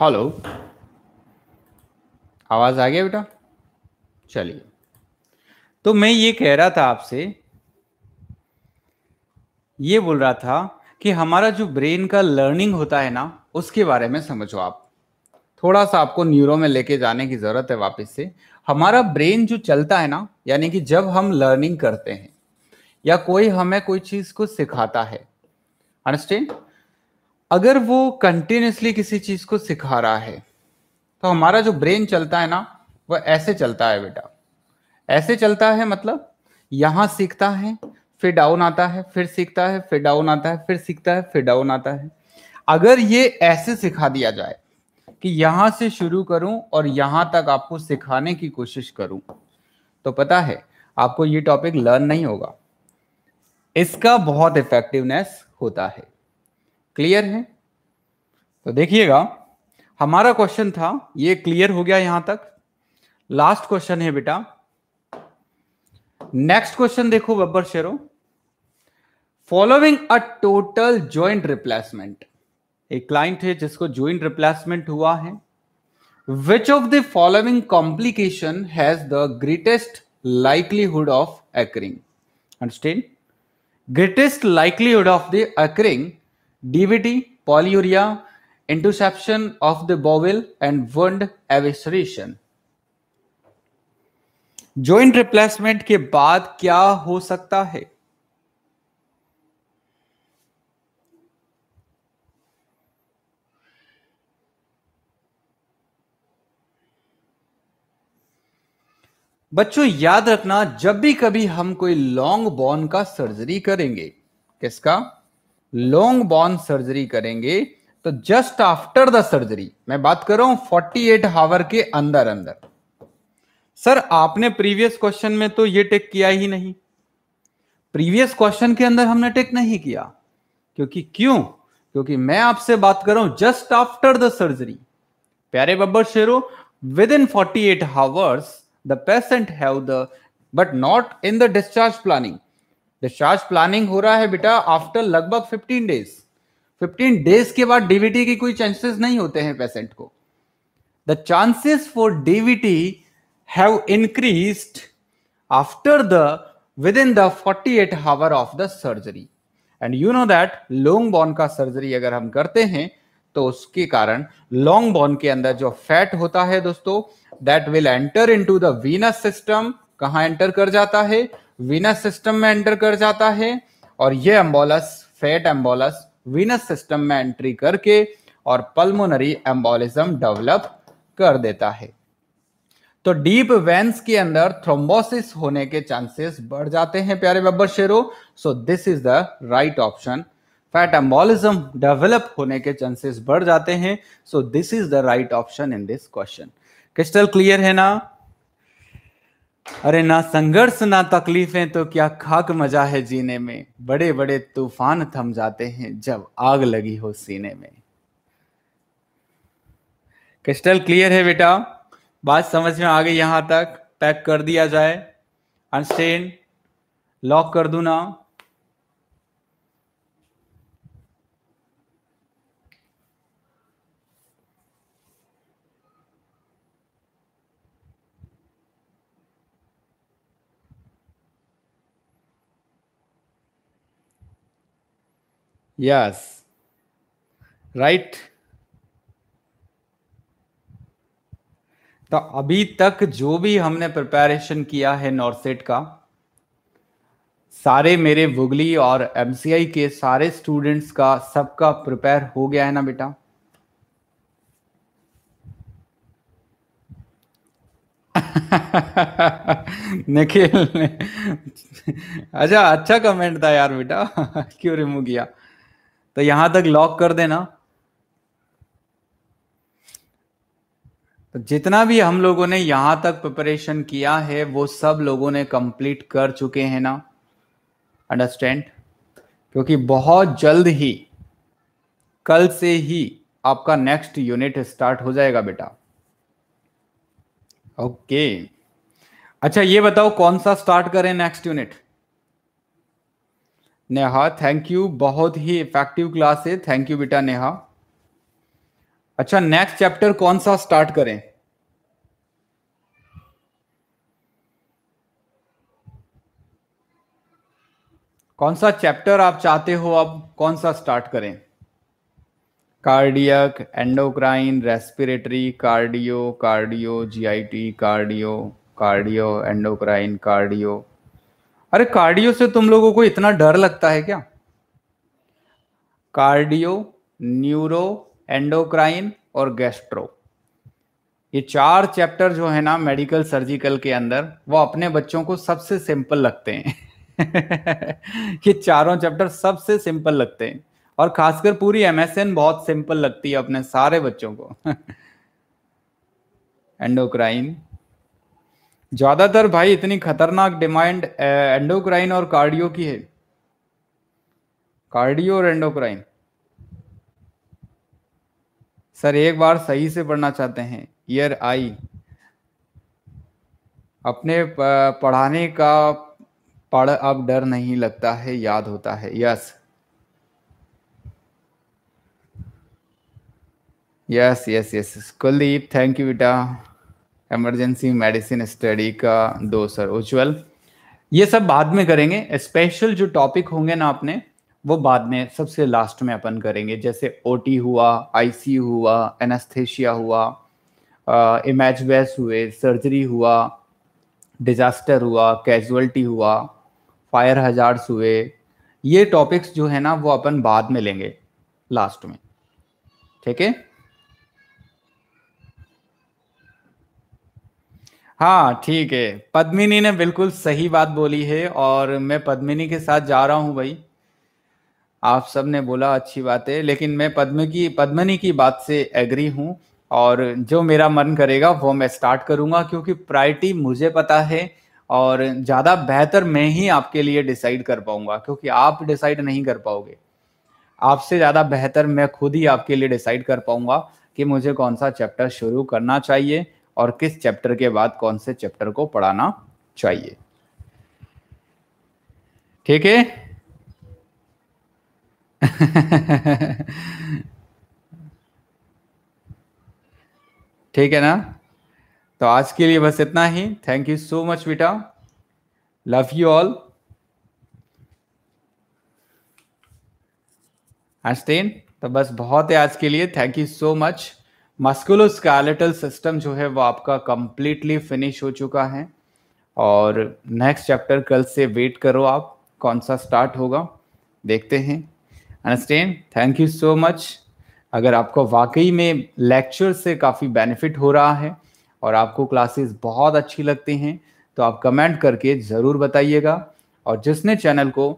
हेलो आवाज़ आ गया बेटा चलिए तो मैं ये कह रहा था आपसे ये बोल रहा था कि हमारा जो ब्रेन का लर्निंग होता है ना उसके बारे में समझो आप थोड़ा सा आपको न्यूरो में लेके जाने की ज़रूरत है वापस से हमारा ब्रेन जो चलता है ना यानी कि जब हम लर्निंग करते हैं या कोई हमें कोई चीज़ को सिखाता है अंडरस्टैंड अगर वो कंटिन्यूसली किसी चीज को सिखा रहा है तो हमारा जो ब्रेन चलता है ना वह ऐसे चलता है बेटा ऐसे चलता है मतलब यहाँ सीखता है फिर डाउन आता है फिर सीखता है फिर डाउन आता है फिर सीखता है फिर डाउन आता है अगर ये ऐसे सिखा दिया जाए कि यहाँ से शुरू करूं और यहाँ तक आपको सिखाने की कोशिश करूं तो पता है आपको ये टॉपिक लर्न नहीं होगा इसका बहुत इफेक्टिवनेस होता है क्लियर है तो देखिएगा हमारा क्वेश्चन था ये क्लियर हो गया यहां तक लास्ट क्वेश्चन है बेटा नेक्स्ट क्वेश्चन देखो बब्बर शेरो following a total joint replacement एक क्लाइंट है जिसको ज्वाइंट रिप्लेसमेंट हुआ है which of the following complication has the greatest likelihood of occurring understand greatest likelihood of the occurring DVT polyuria interception of the bowel and wound evisceration joint replacement के बाद क्या हो सकता है बच्चों याद रखना जब भी कभी हम कोई लॉन्ग बॉन का सर्जरी करेंगे किसका लॉन्ग बॉर्न सर्जरी करेंगे तो जस्ट आफ्टर द सर्जरी मैं बात कर रहा हूं फोर्टी एट हावर के अंदर अंदर सर आपने प्रीवियस क्वेश्चन में तो ये टेक किया ही नहीं प्रीवियस क्वेश्चन के अंदर हमने टेक नहीं किया क्योंकि क्यों क्योंकि मैं आपसे बात कर रहा हूं जस्ट आफ्टर द सर्जरी प्यारे बब्बर शेरो within forty eight hours the patient have the but not in the discharge planning discharge planning हो रहा है बेटा आफ्टर लगभग 15 डेज 15 डेज के बाद डीवीटी की कोई चांसेस नहीं होते हैं पेशेंट को the chances for DVT have increased after the within the 48 hour of the surgery and you know that long bone का सर्जरी अगर हम करते हैं तो उसके कारण लॉन्ग बॉन के अंदर जो फैट होता है दोस्तों that will enter into the venous system कहां एंटर कर जाता है वीनस सिस्टम में एंटर कर जाता है और ये embolus fat embolus venous system में एंट्री करके और पल्मोनरी एम्बोलिज्म डेवलप कर देता है तो डीप वेंस के अंदर थ्रोम्बोसिस होने के चांसेस बढ़ जाते हैं प्यारे बब्बर शेरो so this is the right option fat embolism develop होने के चांसेस बढ़ जाते हैं so this is the right option in this question crystal clear है ना अरे ना संघर्ष ना तकलीफें तो क्या खाक मजा है जीने में बड़े बड़े तूफान थम जाते हैं जब आग लगी हो सीने में क्रिस्टल क्लियर है बेटा बात समझ में आ गई यहां तक पैक कर दिया जाए अनस्टेन लॉक कर दू ना Yes. Right. तो अभी तक जो भी हमने प्रिपरेशन किया है नॉर्थसेट का सारे मेरे वुगली और एमसीआई के सारे स्टूडेंट्स का सबका प्रिपेयर हो गया है ना बेटा निखिल अच्छा अच्छा कमेंट था यार बेटा क्यों रिमूव किया तो यहां तक लॉक कर देना तो जितना भी हम लोगों ने यहां तक प्रिपरेशन किया है वो सब लोगों ने कंप्लीट कर चुके हैं ना अंडरस्टैंड क्योंकि बहुत जल्द ही कल से ही आपका नेक्स्ट यूनिट स्टार्ट हो जाएगा बेटा ओके okay. अच्छा ये बताओ कौन सा स्टार्ट करें next unit Neha thank you बहुत ही इफेक्टिव क्लास है थैंक यू बेटा नेहा अच्छा नेक्स्ट चैप्टर कौन सा स्टार्ट करें कौन सा चैप्टर आप चाहते हो अब कौन सा स्टार्ट करें cardiac endocrine respiratory cardio cardio GIT cardio cardio endocrine cardio अरे कार्डियो से तुम लोगों को इतना डर लगता है क्या कार्डियो न्यूरो एंडोक्राइन और गैस्ट्रो ये चार चैप्टर जो है ना मेडिकल सर्जिकल के अंदर वो अपने बच्चों को सबसे सिंपल लगते हैं ये चारों चैप्टर सबसे सिंपल लगते हैं और खासकर पूरी एमएसएन बहुत सिंपल लगती है अपने सारे बच्चों को एंडोक्राइन ज्यादातर भाई इतनी खतरनाक डिमांड एंडोक्राइन और कार्डियो की है कार्डियो और एंडोक्राइन सर एक बार सही से पढ़ना चाहते हैं ईयर आई अपने पढ़ाने का पढ़ अब डर नहीं लगता है याद होता है yes yes yes yes Kuldeep thank you बेटा एमरजेंसी मेडिसिन स्टडी का दो सर उज्ज्वल ये सब बाद में करेंगे स्पेशल जो टॉपिक होंगे ना आपने वो बाद में सबसे लास्ट में अपन करेंगे जैसे ओटी हुआ आईसी हुआ एनास्थेशिया हुआ इमेज वेस हुए सर्जरी हुआ डिजास्टर हुआ कैजुअल्टी हुआ फायर हजार्स हुए ये टॉपिक्स जो है ना वो अपन बाद में लेंगे लास्ट में ठीक है हाँ ठीक है पद्मिनी ने बिल्कुल सही बात बोली है और मैं पद्मिनी के साथ जा रहा हूँ भाई आप सब ने बोला अच्छी बात है लेकिन मैं पद्म की पद्मनी की बात से एग्री हूँ और जो मेरा मन करेगा वो मैं स्टार्ट करूँगा क्योंकि प्रायरिटी मुझे पता है और ज़्यादा बेहतर मैं ही आपके लिए डिसाइड कर पाऊँगा क्योंकि आप डिसाइड नहीं कर पाओगे आपसे ज़्यादा बेहतर मैं खुद ही आपके लिए डिसाइड कर पाऊँगा कि मुझे कौन सा चैप्टर शुरू करना चाहिए और किस चैप्टर के बाद कौन से चैप्टर को पढ़ाना चाहिए ठीक है ठीक है ना तो आज के लिए बस इतना ही थैंक यू सो मच बेटा लव यू ऑल हस्तीन तो बस बहुत है आज के लिए thank you so much musculoskeletal system जो है वो आपका कंप्लीटली फिनिश हो चुका है और नेक्स्ट चैप्टर कल से वेट करो आप कौन सा स्टार्ट होगा देखते हैं understand thank you so much अगर आपको वाकई में लेक्चर से काफ़ी बेनिफिट हो रहा है और आपको क्लासेस बहुत अच्छी लगती हैं तो आप कमेंट करके ज़रूर बताइएगा और जिसने चैनल को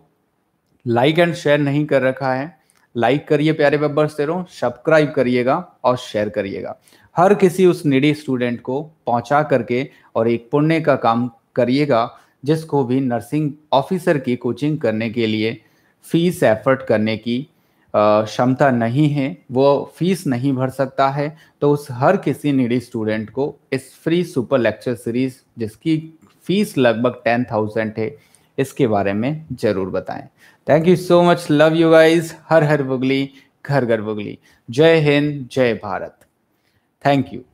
लाइक एंड शेयर नहीं कर रखा है लाइक करिए प्यारे वेबर्स तेरों सब्सक्राइब करिएगा और शेयर करिएगा हर किसी उस निडी स्टूडेंट को पहुंचा करके और एक पुण्य का काम करिएगा जिसको भी नर्सिंग ऑफिसर की कोचिंग करने के लिए फीस एफर्ट करने की क्षमता नहीं है वो फीस नहीं भर सकता है तो उस हर किसी निडी स्टूडेंट को इस फ्री सुपर लेक्चर सीरीज जिसकी फीस लगभग टेन थाउजेंड है इसके बारे में ज़रूर बताएं thank you so much love you guys हर हर बुगली घर घर बुगली जय हिंद जय भारत थैंक यू